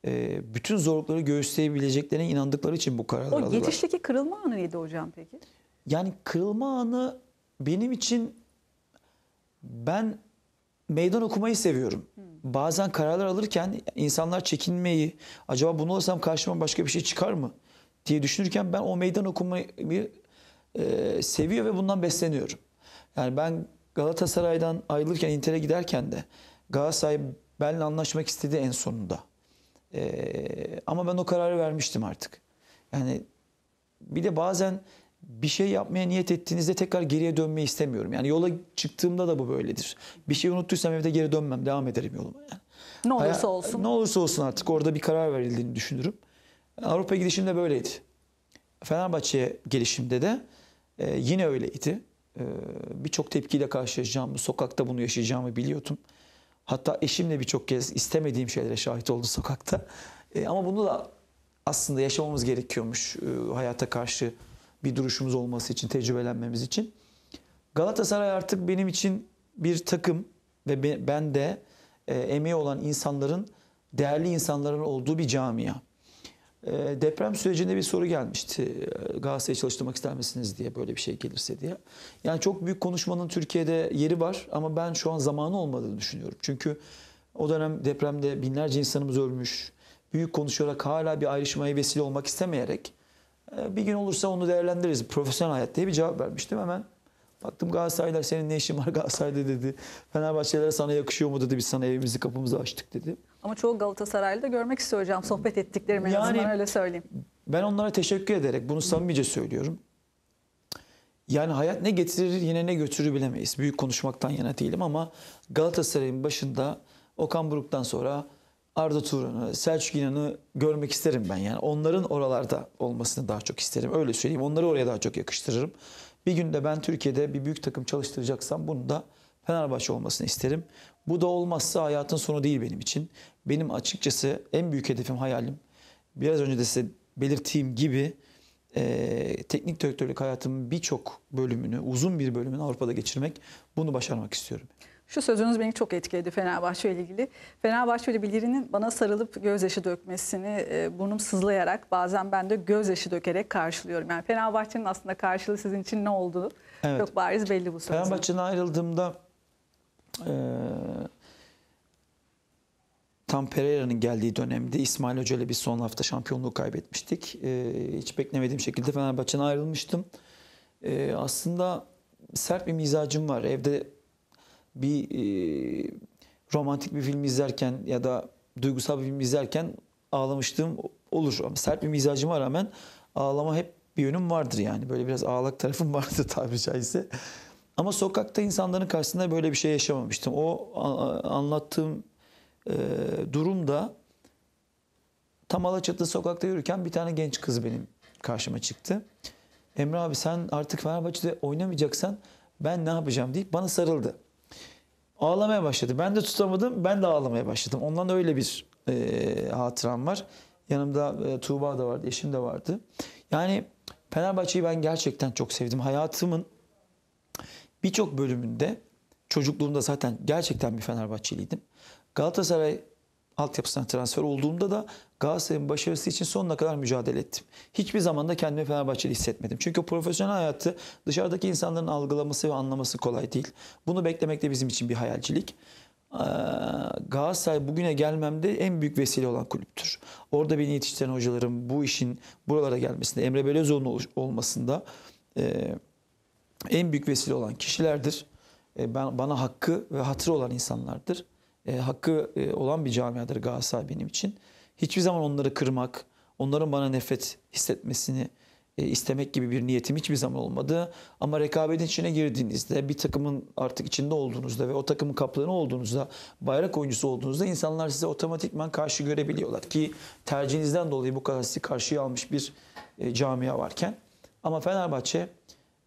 e, bütün zorlukları göğüsleyebileceklerine inandıkları için bu kararları o alırlar. O geçişteki kırılma anı neydi hocam peki? Yani kırılma anı benim için ben meydan okumayı seviyorum. Hmm. Bazen kararlar alırken insanlar çekinmeyi, acaba bunu alırsam karşıma başka bir şey çıkar mı? diye düşünürken ben o meydan okumayı e, seviyor ve bundan besleniyorum. Yani ben Galatasaray'dan ayrılırken Inter'e giderken de Galatasaray benimle anlaşmak istedi en sonunda. E, ama ben o kararı vermiştim artık. Yani bir de bazen bir şey yapmaya niyet ettiğinizde tekrar geriye dönmeyi istemiyorum. Yani yola çıktığımda da bu böyledir. Bir şey unuttuysam evde geri dönmem. Devam ederim yoluma. Yani. Ne olursa Hayal, olsun. Ne olursa olsun artık orada bir karar verildiğini düşünürüm. Avrupa gidişimde böyleydi. Fenerbahçe gelişimde de e, yine öyleydi. E, birçok tepkiyle karşılaşacağımı, sokakta bunu yaşayacağımı biliyordum. Hatta eşimle birçok kez istemediğim şeylere şahit oldu sokakta. E, ama bunu da aslında yaşamamız gerekiyormuş e, hayata karşı bir duruşumuz olması için, tecrübelenmemiz için. Galatasaray artık benim için bir takım ve ben de e, emeği olan insanların, değerli insanların olduğu bir camia. Ee, deprem sürecinde bir soru gelmişti. Ee, Galatasaray'ı çalıştırmak ister misiniz diye böyle bir şey gelirse diye. Yani çok büyük konuşmanın Türkiye'de yeri var ama ben şu an zamanı olmadığını düşünüyorum. Çünkü o dönem depremde binlerce insanımız ölmüş. Büyük konuşarak hala bir ayrışmaya vesile olmak istemeyerek e, bir gün olursa onu değerlendiririz. Profesyonel hayat diye bir cevap vermiştim hemen. Baktım Galatasaraylar senin ne işin var Galatasaray'da dedi. Fenerbahçelere sana yakışıyor mu dedi. Biz sana evimizi kapımızı açtık dedi. Ama çoğu Galatasaraylı da görmek istiyor hocam sohbet ettiklerimi yani, öyle söyleyeyim. Ben onlara teşekkür ederek bunu samimice söylüyorum. Yani hayat ne getirir yine ne götürür bilemeyiz. Büyük konuşmaktan yana değilim ama Galatasaray'ın başında Okan Buruk'tan sonra Arda Turan'ı, Selçuk İnan'ı görmek isterim ben yani. Onların oralarda olmasını daha çok isterim. Öyle söyleyeyim. Onları oraya daha çok yakıştırırım. Bir günde ben Türkiye'de bir büyük takım çalıştıracaksam bunu da Fenerbahçe olmasını isterim. Bu da olmazsa hayatın sonu değil benim için. Benim açıkçası en büyük hedefim, hayalim biraz önce de size belirttiğim gibi e, teknik direktörlük hayatımın birçok bölümünü, uzun bir bölümünü Avrupa'da geçirmek, bunu başarmak istiyorum. Şu sözünüz beni çok etkiledi Fenerbahçe ile ilgili. Fenerbahçe ile birinin bana sarılıp gözyaşı dökmesini e, burnum sızlayarak bazen ben de gözyaşı dökerek karşılıyorum. Yani Fenerbahçe'nin aslında karşılığı sizin için ne olduğu evet. çok bariz belli bu sözün. Fenerbahçe'den ayrıldığımda e, tam Pereira'nın geldiği dönemde İsmail Hoca ile bir son hafta şampiyonluğu kaybetmiştik. E, hiç beklemediğim şekilde Fenerbahçe'den ayrılmıştım. E, aslında sert bir mizacım var. Evde bir e, romantik bir film izlerken ya da duygusal bir film izlerken ağlamıştım olur. Ama sert bir mizacıma rağmen ağlama hep bir yönüm vardır yani. Böyle biraz ağlak tarafım vardır tabiri caizse. Ama sokakta insanların karşısında böyle bir şey yaşamamıştım. O anlattığım e, durumda tam Alaçatı sokakta yürürken bir tane genç kız benim karşıma çıktı. Emre abi sen artık Fenerbahçe'de oynamayacaksan ben ne yapacağım deyip bana sarıldı. Ağlamaya başladı. Ben de tutamadım. Ben de ağlamaya başladım. Ondan öyle bir e, hatıram var. Yanımda e, Tuğba da vardı. Eşim de vardı. Yani Fenerbahçe'yi ben gerçekten çok sevdim. Hayatımın birçok bölümünde çocukluğumda zaten gerçekten bir Fenerbahçeliydim. Galatasaray altyapısına transfer olduğumda da Galatasaray'ın başarısı için sonuna kadar mücadele ettim. Hiçbir zaman da kendimi Fenerbahçeli hissetmedim. Çünkü profesyonel hayatı dışarıdaki insanların algılaması ve anlaması kolay değil. Bunu beklemek de bizim için bir hayalcilik. Ee, Galatasaray bugüne gelmemde en büyük vesile olan kulüptür. Orada beni yetiştiren hocalarım bu işin buralara gelmesinde, Emre Belözoğlu'nun olmasında, e, en büyük vesile olan kişilerdir. E, ben Bana hakkı ve hatırı olan insanlardır. E, hakkı e, olan bir camiadır Galatasaray benim için. Hiçbir zaman onları kırmak, onların bana nefret hissetmesini e, istemek gibi bir niyetim hiçbir zaman olmadı. Ama rekabetin içine girdiğinizde, bir takımın artık içinde olduğunuzda ve o takımın kaplanı olduğunuzda, bayrak oyuncusu olduğunuzda insanlar size otomatikman karşı görebiliyorlar. Ki tercihinizden dolayı bu kadar sizi karşıya almış bir e, camia varken. Ama Fenerbahçe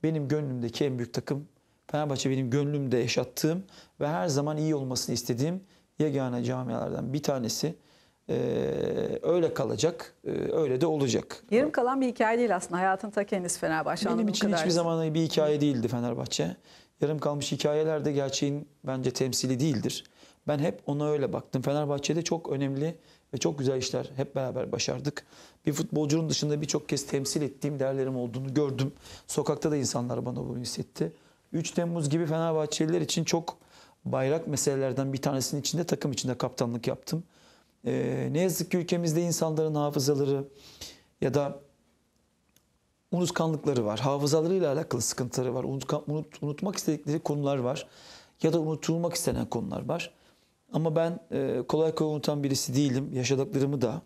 benim gönlümdeki en büyük takım Fenerbahçe benim gönlümde yaşattığım ve her zaman iyi olmasını istediğim yegane camialardan bir tanesi. Ee, öyle kalacak, ee, öyle de olacak. Yarım kalan bir hikaye değil aslında. Hayatın ta kendisi Fenerbahçe. Benim için hiçbir zaman bir hikaye değildi Fenerbahçe. Yarım kalmış hikayeler de gerçeğin bence temsili değildir. Ben hep ona öyle baktım. Fenerbahçe'de çok önemli ve çok güzel işler hep beraber başardık. Bir futbolcunun dışında birçok kez temsil ettiğim değerlerim olduğunu gördüm. Sokakta da insanlar bana bunu hissetti. 3 Temmuz gibi Fenerbahçeliler için çok bayrak meselelerden bir tanesinin içinde takım içinde kaptanlık yaptım. Ee, ne yazık ki ülkemizde insanların hafızaları ya da unutkanlıkları var. Hafızalarıyla alakalı sıkıntıları var. Unut, unut, unutmak istedikleri konular var. Ya da unutulmak istenen konular var. Ama ben e, kolay kolay unutan birisi değilim. Yaşadıklarımı da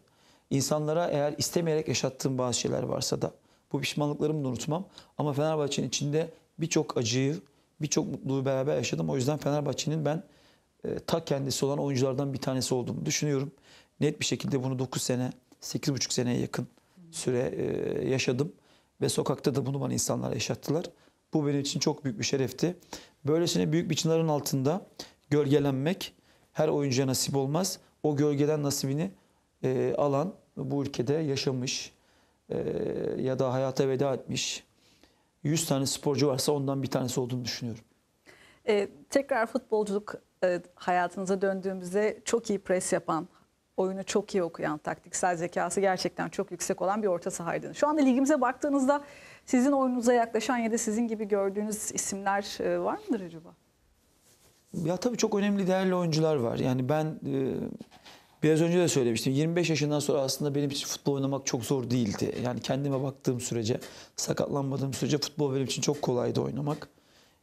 insanlara eğer istemeyerek yaşattığım bazı şeyler varsa da bu pişmanlıklarımı da unutmam. Ama Fenerbahçe'nin içinde birçok acıyı, birçok mutluluğu beraber yaşadım. O yüzden Fenerbahçe'nin ben e, ta kendisi olan oyunculardan bir tanesi olduğumu düşünüyorum. Net bir şekilde bunu 9 sene, 8,5 seneye yakın süre e, yaşadım. Ve sokakta da bunu bana insanlar yaşattılar. Bu benim için çok büyük bir şerefti. Böylesine büyük bir çınarın altında gölgelenmek, her oyuncuya nasip olmaz. O gölgeden nasibini e, alan bu ülkede yaşamış e, ya da hayata veda etmiş 100 tane sporcu varsa ondan bir tanesi olduğunu düşünüyorum. E, tekrar futbolculuk e, hayatınıza döndüğümüzde çok iyi pres yapan, oyunu çok iyi okuyan, taktiksel zekası gerçekten çok yüksek olan bir orta sahaydınız. Şu anda ligimize baktığınızda sizin oyununuza yaklaşan ya da sizin gibi gördüğünüz isimler e, var mıdır acaba? Ya tabii çok önemli değerli oyuncular var. Yani ben e, biraz önce de söylemiştim. 25 yaşından sonra aslında benim için futbol oynamak çok zor değildi. Yani kendime baktığım sürece, sakatlanmadığım sürece futbol benim için çok kolaydı oynamak.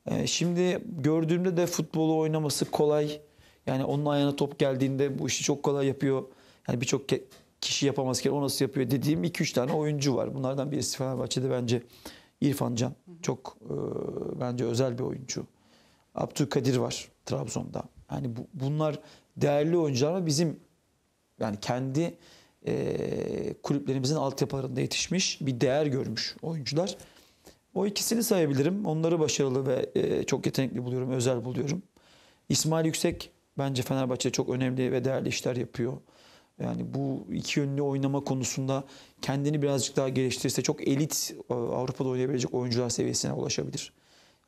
E, şimdi gördüğümde de futbolu oynaması kolay. Yani onun ayağına top geldiğinde bu işi çok kolay yapıyor. Yani birçok kişi yapamazken o nasıl yapıyor dediğim 2-3 tane oyuncu var. Bunlardan birisi Fenerbahçe'de bence İrfan Can. Çok e, bence özel bir oyuncu. Abdülkadir var Trabzon'da. Yani bu, bunlar değerli oyuncular ama bizim yani kendi e, kulüplerimizin altyapılarında yetişmiş bir değer görmüş oyuncular. O ikisini sayabilirim. Onları başarılı ve e, çok yetenekli buluyorum, özel buluyorum. İsmail Yüksek bence Fenerbahçe çok önemli ve değerli işler yapıyor. Yani bu iki yönlü oynama konusunda kendini birazcık daha geliştirirse çok elit e, Avrupa'da oynayabilecek oyuncular seviyesine ulaşabilir.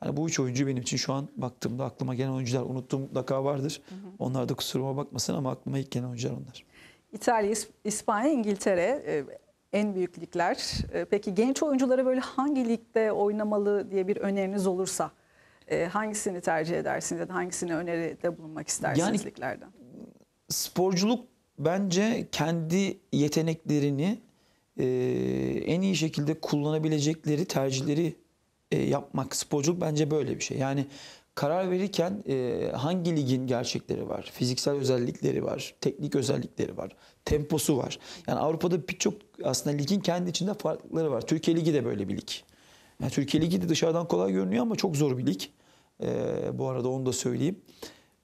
Hani bu üç oyuncu benim için şu an baktığımda aklıma gelen oyuncular unuttuğum mutlaka vardır. Hı hı. Onlar da kusuruma bakmasın ama aklıma ilk gelen oyuncular onlar. İtalya, İspanya, İngiltere e, en büyük ligler. E, peki genç oyunculara böyle hangi ligde oynamalı diye bir öneriniz olursa e, hangisini tercih edersiniz ya da hangisini öneride bulunmak istersiniz yani, liglerden? Sporculuk bence kendi yeteneklerini en iyi şekilde kullanabilecekleri tercihleri e, yapmak, sporculuk bence böyle bir şey. Yani karar verirken e, hangi ligin gerçekleri var, fiziksel özellikleri var, teknik özellikleri var, temposu var. Yani Avrupa'da birçok aslında ligin kendi içinde farklılıkları var. Türkiye Ligi de böyle bir lig. Yani Türkiye Ligi de dışarıdan kolay görünüyor ama çok zor bir lig. E, bu arada onu da söyleyeyim.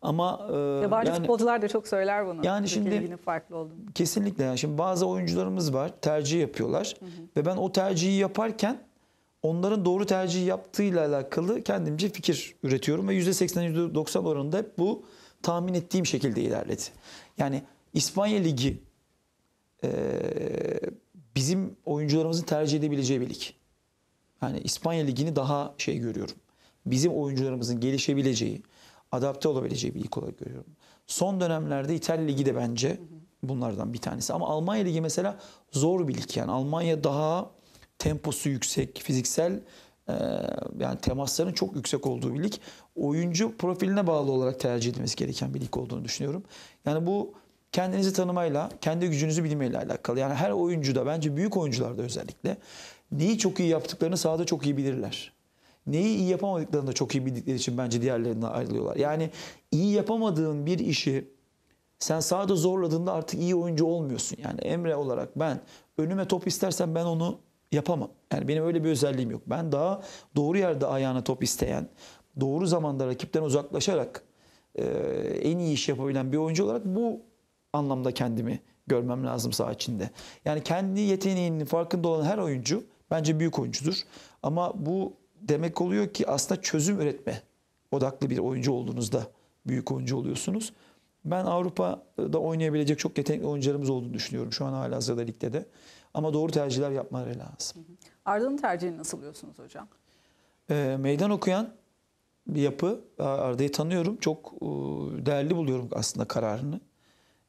Ama e, yabancı yani, futbolcular da çok söyler bunu. Yani Türkiye şimdi Ligi'nin farklı olduğunu. Kesinlikle yani şimdi bazı oyuncularımız var, tercih yapıyorlar hı hı. ve ben o tercihi yaparken onların doğru tercih yaptığıyla alakalı kendimce fikir üretiyorum ve %80 %90 oranında hep bu tahmin ettiğim şekilde ilerledi. Yani İspanya Ligi e, bizim oyuncularımızın tercih edebileceği bir lig. Yani İspanya Ligi'ni daha şey görüyorum. Bizim oyuncularımızın gelişebileceği, adapte olabileceği bir lig olarak görüyorum. Son dönemlerde İtalya Ligi de bence bunlardan bir tanesi. Ama Almanya Ligi mesela zor bir lig. Yani Almanya daha temposu yüksek, fiziksel e, yani temasların çok yüksek olduğu bir lig. Oyuncu profiline bağlı olarak tercih edilmesi gereken bir lig olduğunu düşünüyorum. Yani bu kendinizi tanımayla, kendi gücünüzü bilmeyle alakalı. Yani her oyuncuda bence büyük oyuncularda özellikle neyi çok iyi yaptıklarını sahada çok iyi bilirler. Neyi iyi yapamadıklarını da çok iyi bildikleri için bence diğerlerinden ayrılıyorlar. Yani iyi yapamadığın bir işi sen sahada zorladığında artık iyi oyuncu olmuyorsun. Yani Emre olarak ben önüme top istersen ben onu yapamam. Yani benim öyle bir özelliğim yok. Ben daha doğru yerde ayağına top isteyen, doğru zamanda rakipten uzaklaşarak e, en iyi iş yapabilen bir oyuncu olarak bu anlamda kendimi görmem lazım saha içinde. Yani kendi yeteneğinin farkında olan her oyuncu bence büyük oyuncudur. Ama bu demek oluyor ki aslında çözüm üretme odaklı bir oyuncu olduğunuzda büyük oyuncu oluyorsunuz. Ben Avrupa'da oynayabilecek çok yetenekli oyuncularımız olduğunu düşünüyorum. Şu an hala hazırda ligde de. Ama doğru tercihler yapmaları lazım. Arda'nın tercihini nasıl buluyorsunuz hocam? E, meydan okuyan bir yapı. Arda'yı tanıyorum. Çok e, değerli buluyorum aslında kararını.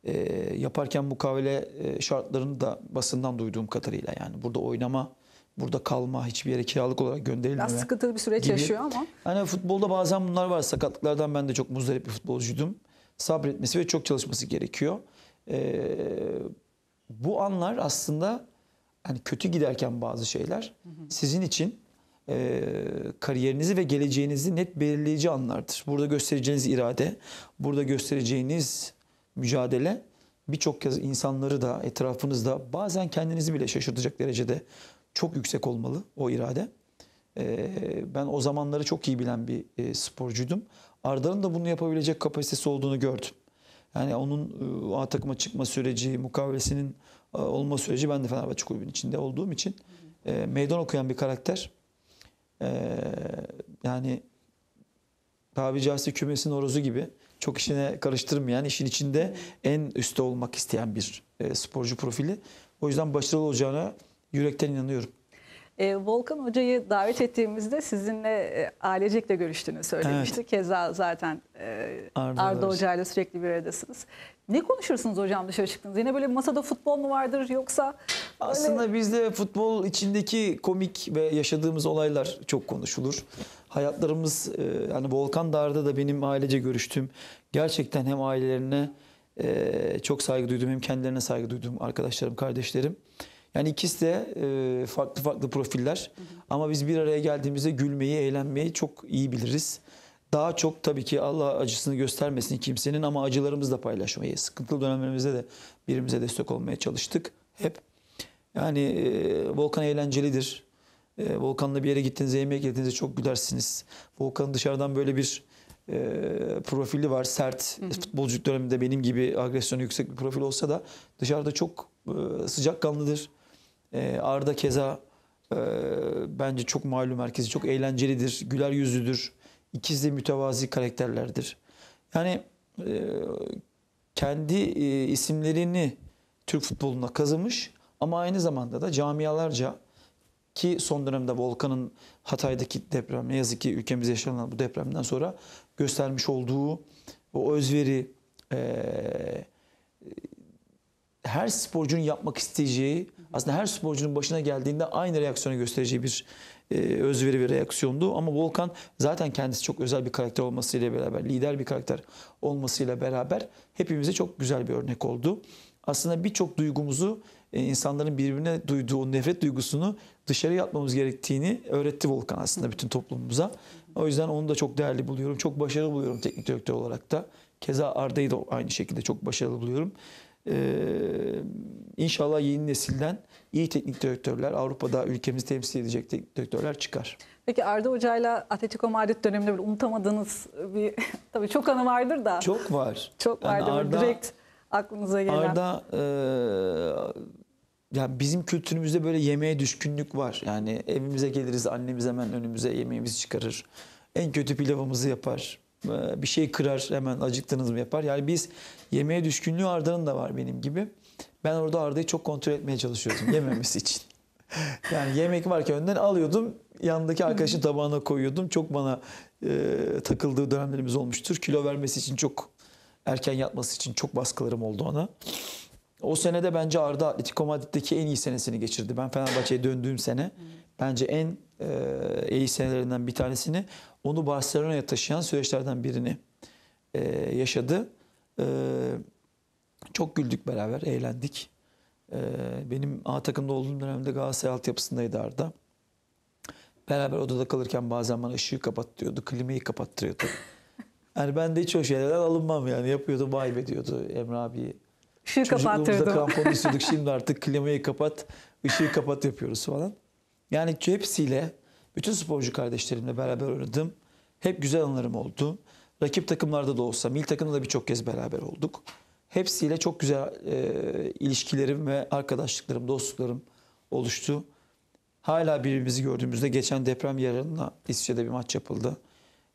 E, yaparken mukavele e, şartlarını da basından duyduğum kadarıyla yani burada oynama burada kalma, hiçbir yere kiralık olarak gönderilmiyor. Biraz sıkıntılı bir süreç gibi. yaşıyor ama. Hani futbolda bazen bunlar var. Sakatlıklardan ben de çok muzdarip bir futbolcuydum. Sabretmesi ve çok çalışması gerekiyor. Ee, bu anlar aslında hani kötü giderken bazı şeyler sizin için e, kariyerinizi ve geleceğinizi net belirleyici anlardır. Burada göstereceğiniz irade, burada göstereceğiniz mücadele birçok kez insanları da etrafınızda bazen kendinizi bile şaşırtacak derecede çok yüksek olmalı o irade. E, ben o zamanları çok iyi bilen bir e, sporcuydum. Arda'nın da bunu yapabilecek kapasitesi olduğunu gördüm. Yani onun e, A takıma çıkma süreci, mukavelesinin e, olma süreci ben de Fenerbahçe kulübünün içinde olduğum için e, meydan okuyan bir karakter. E, yani tabi caizse kümesin orozu gibi çok işine karıştırmayan, işin içinde en üstte olmak isteyen bir e, sporcu profili. O yüzden başarılı olacağına yürekten inanıyorum. E, Volkan Hoca'yı davet ettiğimizde sizinle e, de görüştüğünü söylemişti. Evet. Keza zaten e, Arda, Arda Hoca sürekli bir aradasınız. Ne konuşursunuz hocam dışarı çıktınız? Yine böyle masada futbol mu vardır yoksa? Öyle... Aslında bizde futbol içindeki komik ve yaşadığımız olaylar çok konuşulur. Hayatlarımız e, yani Volkan Dağı'da da benim ailece görüştüm gerçekten hem ailelerine e, çok saygı duyduğum hem kendilerine saygı duyduğum arkadaşlarım, kardeşlerim. Yani ikisi de e, farklı farklı profiller hı hı. ama biz bir araya geldiğimizde gülmeyi, eğlenmeyi çok iyi biliriz daha çok tabii ki Allah acısını göstermesin kimsenin ama acılarımızı da paylaşmayı, sıkıntılı dönemlerimizde de birimize destek olmaya çalıştık hep. Yani e, Volkan eğlencelidir. E, Volkan'la bir yere gittiğinizde, yemek yediğinizde çok gülersiniz. Volkan'ın dışarıdan böyle bir e, profili var. Sert, hı hı. döneminde benim gibi agresyonu yüksek bir profil olsa da dışarıda çok e, sıcakkanlıdır. E, Arda keza e, bence çok malum herkesi, çok eğlencelidir, güler yüzlüdür İkiz de mütevazi karakterlerdir. Yani e, kendi e, isimlerini Türk futboluna kazımış ama aynı zamanda da camialarca ki son dönemde Volkan'ın Hatay'daki deprem ne yazık ki ülkemizde yaşanan bu depremden sonra göstermiş olduğu o özveri e, her sporcunun yapmak isteyeceği aslında her sporcunun başına geldiğinde aynı reaksiyonu göstereceği bir e, özveri ve reaksiyondu. Ama Volkan zaten kendisi çok özel bir karakter olmasıyla beraber, lider bir karakter olmasıyla beraber hepimize çok güzel bir örnek oldu. Aslında birçok duygumuzu, e, insanların birbirine duyduğu o nefret duygusunu dışarıya yapmamız gerektiğini öğretti Volkan aslında bütün toplumumuza. O yüzden onu da çok değerli buluyorum. Çok başarılı buluyorum teknik direktör olarak da. Keza Arda'yı da aynı şekilde çok başarılı buluyorum. Ee, inşallah yeni nesilden iyi teknik direktörler, Avrupa'da ülkemizi temsil edecek teknik direktörler çıkar. Peki Arda Hoca'yla Atletico Madrid döneminde bir unutamadığınız bir tabii çok anı vardır da. Çok var. Çok yani vardır. Arda, direkt aklınıza gelen. Arda e, yani bizim kültürümüzde böyle yemeğe düşkünlük var. Yani evimize geliriz annemiz hemen önümüze yemeğimizi çıkarır. En kötü pilavımızı yapar. Ee, bir şey kırar hemen acıktınız mı yapar. Yani biz yemeğe düşkünlüğü Arda'nın da var benim gibi. Ben orada Arda'yı çok kontrol etmeye çalışıyordum yememesi için. Yani yemek varken önden alıyordum. Yanındaki arkadaşın tabağına koyuyordum. Çok bana e, takıldığı dönemlerimiz olmuştur. Kilo vermesi için çok erken yatması için çok baskılarım oldu ona. O sene de bence Arda Atletico Madrid'deki en iyi senesini geçirdi. Ben Fenerbahçe'ye döndüğüm sene bence en e, eğiş senelerinden bir tanesini onu Barcelona'ya taşıyan süreçlerden birini e, yaşadı. E, çok güldük beraber, eğlendik. Benim A takımda olduğum dönemde Galatasaray altyapısındaydı Arda. Beraber odada kalırken bazen bana ışığı kapat diyordu, klimayı kapattırıyordu. Yani ben de hiç o şeylerden alınmam yani. Yapıyordu, vay be diyordu Emre abi. Işığı kapattırdım. Çocukluğumuzda krampon istiyorduk. Şimdi artık klimayı kapat, ışığı kapat yapıyoruz falan. Yani hepsiyle bütün sporcu kardeşlerimle beraber oynadım. Hep güzel anılarım oldu. Rakip takımlarda da olsa, mil takımda da birçok kez beraber olduk. Hepsiyle çok güzel e, ilişkilerim ve arkadaşlıklarım, dostluklarım oluştu. Hala birbirimizi gördüğümüzde geçen deprem yarınına İsviçre'de bir maç yapıldı.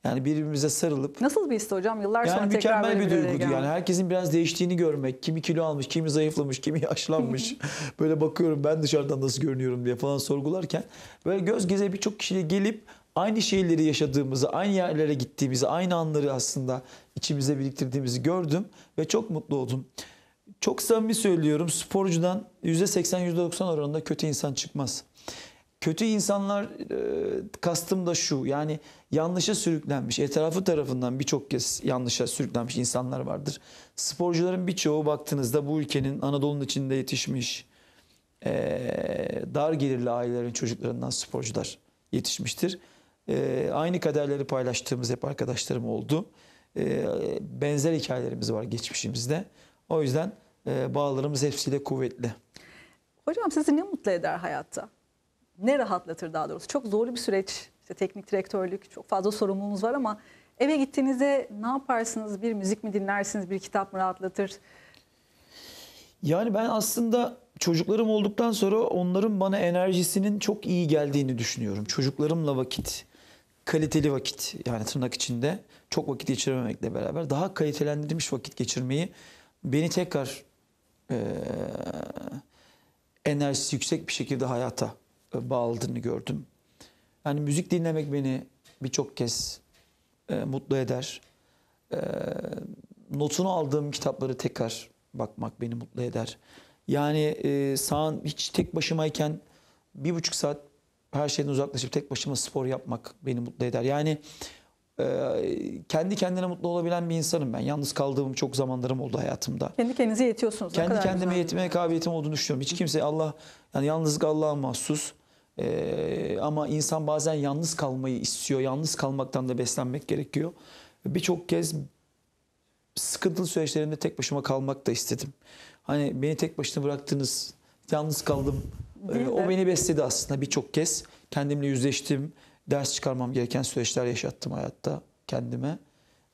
Yani birbirimize sarılıp. Nasıl bir hissi hocam? Yıllar yani sonra tekrar böyle bir duyguydu. Yani. yani herkesin biraz değiştiğini görmek. Kimi kilo almış, kimi zayıflamış, kimi yaşlanmış. böyle bakıyorum ben dışarıdan nasıl görünüyorum diye falan sorgularken. Böyle göz geze birçok kişiyle gelip aynı şeyleri yaşadığımızı, aynı yerlere gittiğimizi, aynı anları aslında içimize biriktirdiğimizi gördüm ve çok mutlu oldum. Çok samimi söylüyorum sporcudan %80-%90 oranında kötü insan çıkmaz. Kötü insanlar e, kastım da şu yani yanlışa sürüklenmiş etrafı tarafından birçok kez yanlışa sürüklenmiş insanlar vardır. Sporcuların birçoğu baktığınızda bu ülkenin Anadolu'nun içinde yetişmiş e, dar gelirli ailelerin çocuklarından sporcular yetişmiştir. E, aynı kaderleri paylaştığımız hep arkadaşlarım oldu. E, benzer hikayelerimiz var geçmişimizde. O yüzden e, bağlarımız hepsiyle kuvvetli. Hocam sizi ne mutlu eder hayatta? ne rahatlatır daha doğrusu? Çok zorlu bir süreç. İşte teknik direktörlük, çok fazla sorumluluğumuz var ama eve gittiğinizde ne yaparsınız? Bir müzik mi dinlersiniz, bir kitap mı rahatlatır? Yani ben aslında çocuklarım olduktan sonra onların bana enerjisinin çok iyi geldiğini düşünüyorum. Çocuklarımla vakit, kaliteli vakit yani tırnak içinde çok vakit geçirmemekle beraber daha kalitelendirilmiş vakit geçirmeyi beni tekrar e, enerjisi yüksek bir şekilde hayata bağladığını gördüm. Yani müzik dinlemek beni birçok kez e, mutlu eder. E, notunu aldığım kitapları tekrar bakmak beni mutlu eder. Yani e, sağın hiç tek başımayken bir buçuk saat her şeyden uzaklaşıp tek başıma spor yapmak beni mutlu eder. Yani e, kendi kendine mutlu olabilen bir insanım ben. Yalnız kaldığım çok zamanlarım oldu hayatımda. Kendi kendinize yetiyorsunuz. Kendi kendime yetmeye kabiliyetim olduğunu düşünüyorum. Hiç kimse Allah yani yalnızlık Allah'a mahsus. Ee, ama insan bazen yalnız kalmayı istiyor. Yalnız kalmaktan da beslenmek gerekiyor. Birçok kez sıkıntılı süreçlerinde tek başıma kalmak da istedim. Hani beni tek başına bıraktınız, yalnız kaldım. Ee, o beni besledi aslında birçok kez. Kendimle yüzleştim. Ders çıkarmam gereken süreçler yaşattım hayatta kendime.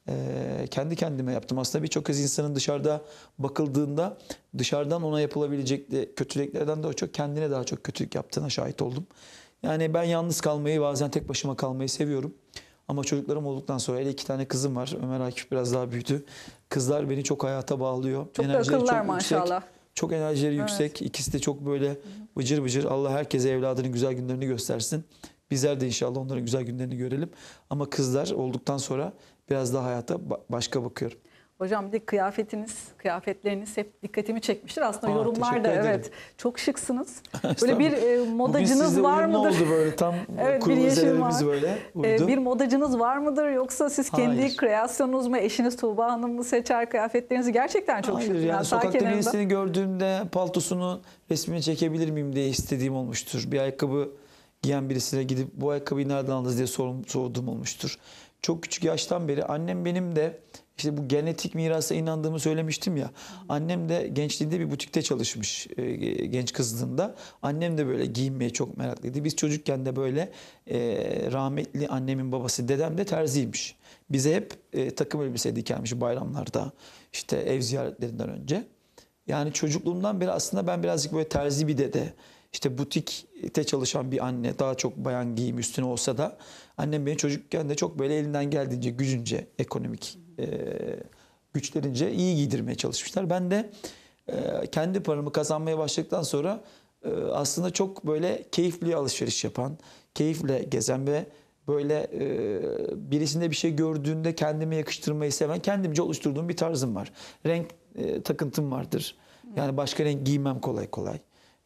Ee, kendi kendime yaptım. Aslında birçok kez insanın dışarıda bakıldığında dışarıdan ona yapılabilecek kötülüklerden daha çok kendine daha çok kötülük yaptığına şahit oldum. Yani ben yalnız kalmayı bazen tek başıma kalmayı seviyorum. Ama çocuklarım olduktan sonra hele iki tane kızım var. Ömer Akif biraz daha büyüdü. Kızlar beni çok hayata bağlıyor. Çok enerjileri da akıllar çok maşallah. Çok enerjileri evet. yüksek. İkisi de çok böyle bıcır bıcır. Allah herkese evladının güzel günlerini göstersin. Bizler de inşallah onların güzel günlerini görelim. Ama kızlar olduktan sonra biraz daha hayata başka bakıyorum. Hocam bir de kıyafetiniz, kıyafetleriniz hep dikkatimi çekmiştir. Aslında Aa, yorumlar da evet. Çok şıksınız. Böyle bir e, modacınız var mıdır? oldu böyle tam evet, bir yeşilimiz böyle. E, bir modacınız var mıdır yoksa siz kendi Hayır. kreasyonunuz mu, eşiniz Tuğba Hanım mı seçer kıyafetlerinizi? Gerçekten çok Hayır, şıksınız. Yani sokakta birisini gördüğümde paltosunun resmini çekebilir miyim diye istediğim olmuştur. Bir ayakkabı giyen birisine gidip bu ayakkabıyı nereden aldınız diye sorum, sorduğum olmuştur çok küçük yaştan beri annem benim de işte bu genetik mirasa inandığımı söylemiştim ya. Annem de gençliğinde bir butikte çalışmış e, genç kızlığında. Annem de böyle giyinmeye çok meraklıydı. Biz çocukken de böyle e, rahmetli annemin babası dedem de terziymiş. Bize hep e, takım elbise dikermiş bayramlarda işte ev ziyaretlerinden önce. Yani çocukluğumdan beri aslında ben birazcık böyle terzi bir dede işte butikte çalışan bir anne daha çok bayan giyim üstüne olsa da annem beni çocukken de çok böyle elinden geldiğince gücünce ekonomik e, güçlerince iyi giydirmeye çalışmışlar. Ben de e, kendi paramı kazanmaya başladıktan sonra e, aslında çok böyle keyifli alışveriş yapan, keyifle gezen ve böyle e, birisinde bir şey gördüğünde kendime yakıştırmayı seven, kendimce oluşturduğum bir tarzım var. Renk e, takıntım vardır. Yani başka renk giymem kolay kolay.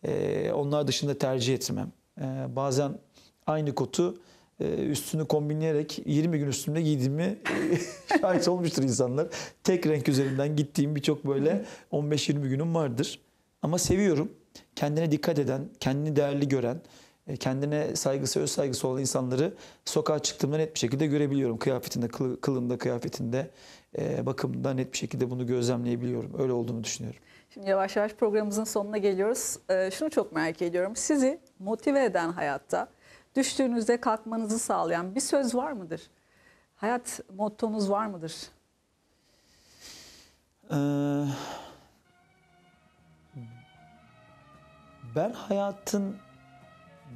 Ee, onlar dışında tercih etmem. Ee, bazen aynı kotu e, üstünü kombinleyerek 20 gün üstümde giydiğimi şahit olmuştur insanlar. Tek renk üzerinden gittiğim birçok böyle 15-20 günüm vardır. Ama seviyorum. Kendine dikkat eden, kendini değerli gören, e, kendine saygısı, öz saygısı olan insanları sokağa çıktığımda net bir şekilde görebiliyorum. Kıyafetinde, kılında, kıyafetinde, e, bakımda net bir şekilde bunu gözlemleyebiliyorum. Öyle olduğunu düşünüyorum. Şimdi yavaş yavaş programımızın sonuna geliyoruz. Ee, şunu çok merak ediyorum. Sizi motive eden hayatta, düştüğünüzde kalkmanızı sağlayan bir söz var mıdır? Hayat mottonuz var mıdır? Ee, ben hayatın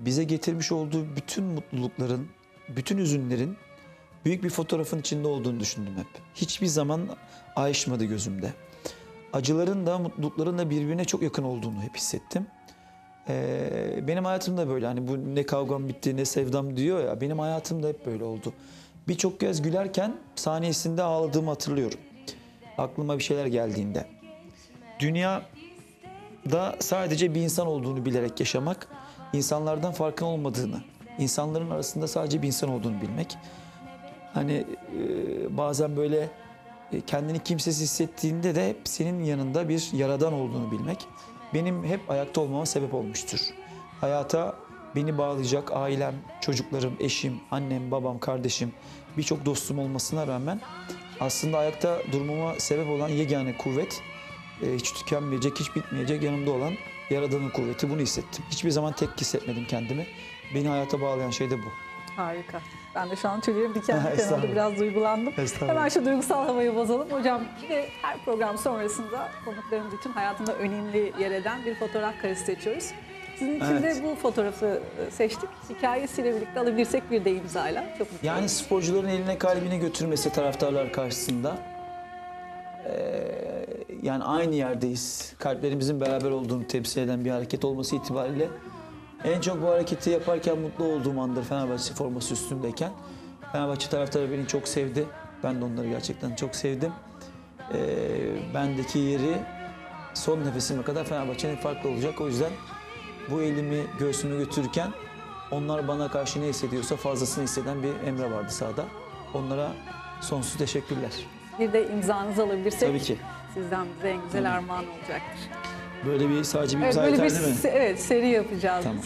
bize getirmiş olduğu bütün mutlulukların, bütün üzünlerin büyük bir fotoğrafın içinde olduğunu düşündüm hep. Hiçbir zaman ayışmadı gözümde acıların da mutlulukların da birbirine çok yakın olduğunu hep hissettim. Ee, benim hayatım da böyle hani bu ne kavgam bitti ne sevdam diyor ya benim hayatım da hep böyle oldu. Birçok kez gülerken saniyesinde ağladığımı hatırlıyorum. Aklıma bir şeyler geldiğinde. Dünya da sadece bir insan olduğunu bilerek yaşamak, insanlardan farkın olmadığını, insanların arasında sadece bir insan olduğunu bilmek. Hani e, bazen böyle e, kendini kimsesiz hissettiğinde de hep senin yanında bir yaradan olduğunu bilmek benim hep ayakta olmama sebep olmuştur. Hayata beni bağlayacak ailem, çocuklarım, eşim, annem, babam, kardeşim, birçok dostum olmasına rağmen aslında ayakta durmama sebep olan yegane kuvvet, e, hiç tükenmeyecek, hiç bitmeyecek yanımda olan Yaradan'ın kuvveti bunu hissettim. Hiçbir zaman tek hissetmedim kendimi. Beni hayata bağlayan şey de bu. Harika. Ben de şu an tüylerim diken diken oldu. Biraz duygulandım. Hemen şu duygusal havayı bozalım. Hocam bir her program sonrasında konuklarımız için hayatında önemli yer eden bir fotoğraf karesi seçiyoruz. Sizin için evet. de bu fotoğrafı e, seçtik. Hikayesiyle birlikte alabilirsek bir de imzayla. Çok mutlu yani sporcuların eline kalbine götürmesi taraftarlar karşısında. Ee, yani aynı yerdeyiz. Kalplerimizin beraber olduğunu temsil eden bir hareket olması itibariyle en çok bu hareketi yaparken mutlu olduğum andır Fenerbahçe forması üstümdeyken. Fenerbahçe taraftarı beni çok sevdi. Ben de onları gerçekten çok sevdim. E, bendeki yeri son nefesime kadar Fenerbahçe'nin farklı olacak. O yüzden bu elimi göğsümü götürürken onlar bana karşı ne hissediyorsa fazlasını hisseden bir Emre vardı sahada. Onlara sonsuz teşekkürler. Bir de imzanızı alabilirsek Tabii ki. sizden bize en güzel armağan olacaktır. Böyle bir sadece bir Evet, imza yeter değil mi? evet, seri yapacağız. Tamam.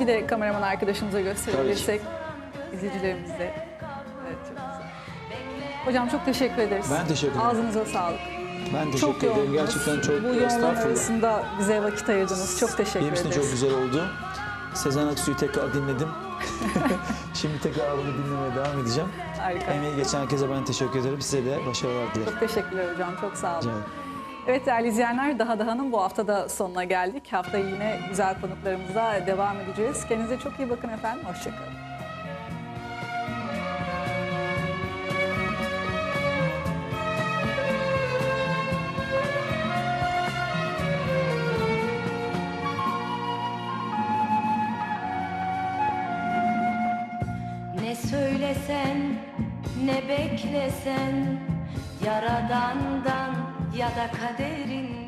Bir de kameraman arkadaşımıza gösterebilirsek izleyicilerimize. Evet, Hocam çok teşekkür ederiz. Ben teşekkür ederim. Ağzınıza sağlık. Ben teşekkür Çok ederim. Gerçekten çok Bu yoğunluğun estağfurullah. arasında bize vakit ayırdınız. Çok teşekkür Benim için ederiz. çok güzel oldu. Sezen Aksu'yu tekrar dinledim. Şimdi tekrar bunu dinlemeye devam edeceğim. Harika. Emeği geçen herkese ben teşekkür ederim. Size de başarılar dilerim. Çok teşekkürler hocam. Çok sağ olun. Evet. Evet değerli izleyenler Daha Daha'nın bu hafta da sonuna geldik. Haftayı yine güzel konuklarımıza devam edeceğiz. Kendinize çok iyi bakın efendim. Hoşçakalın. beklesen Yaradandan ya da kaderin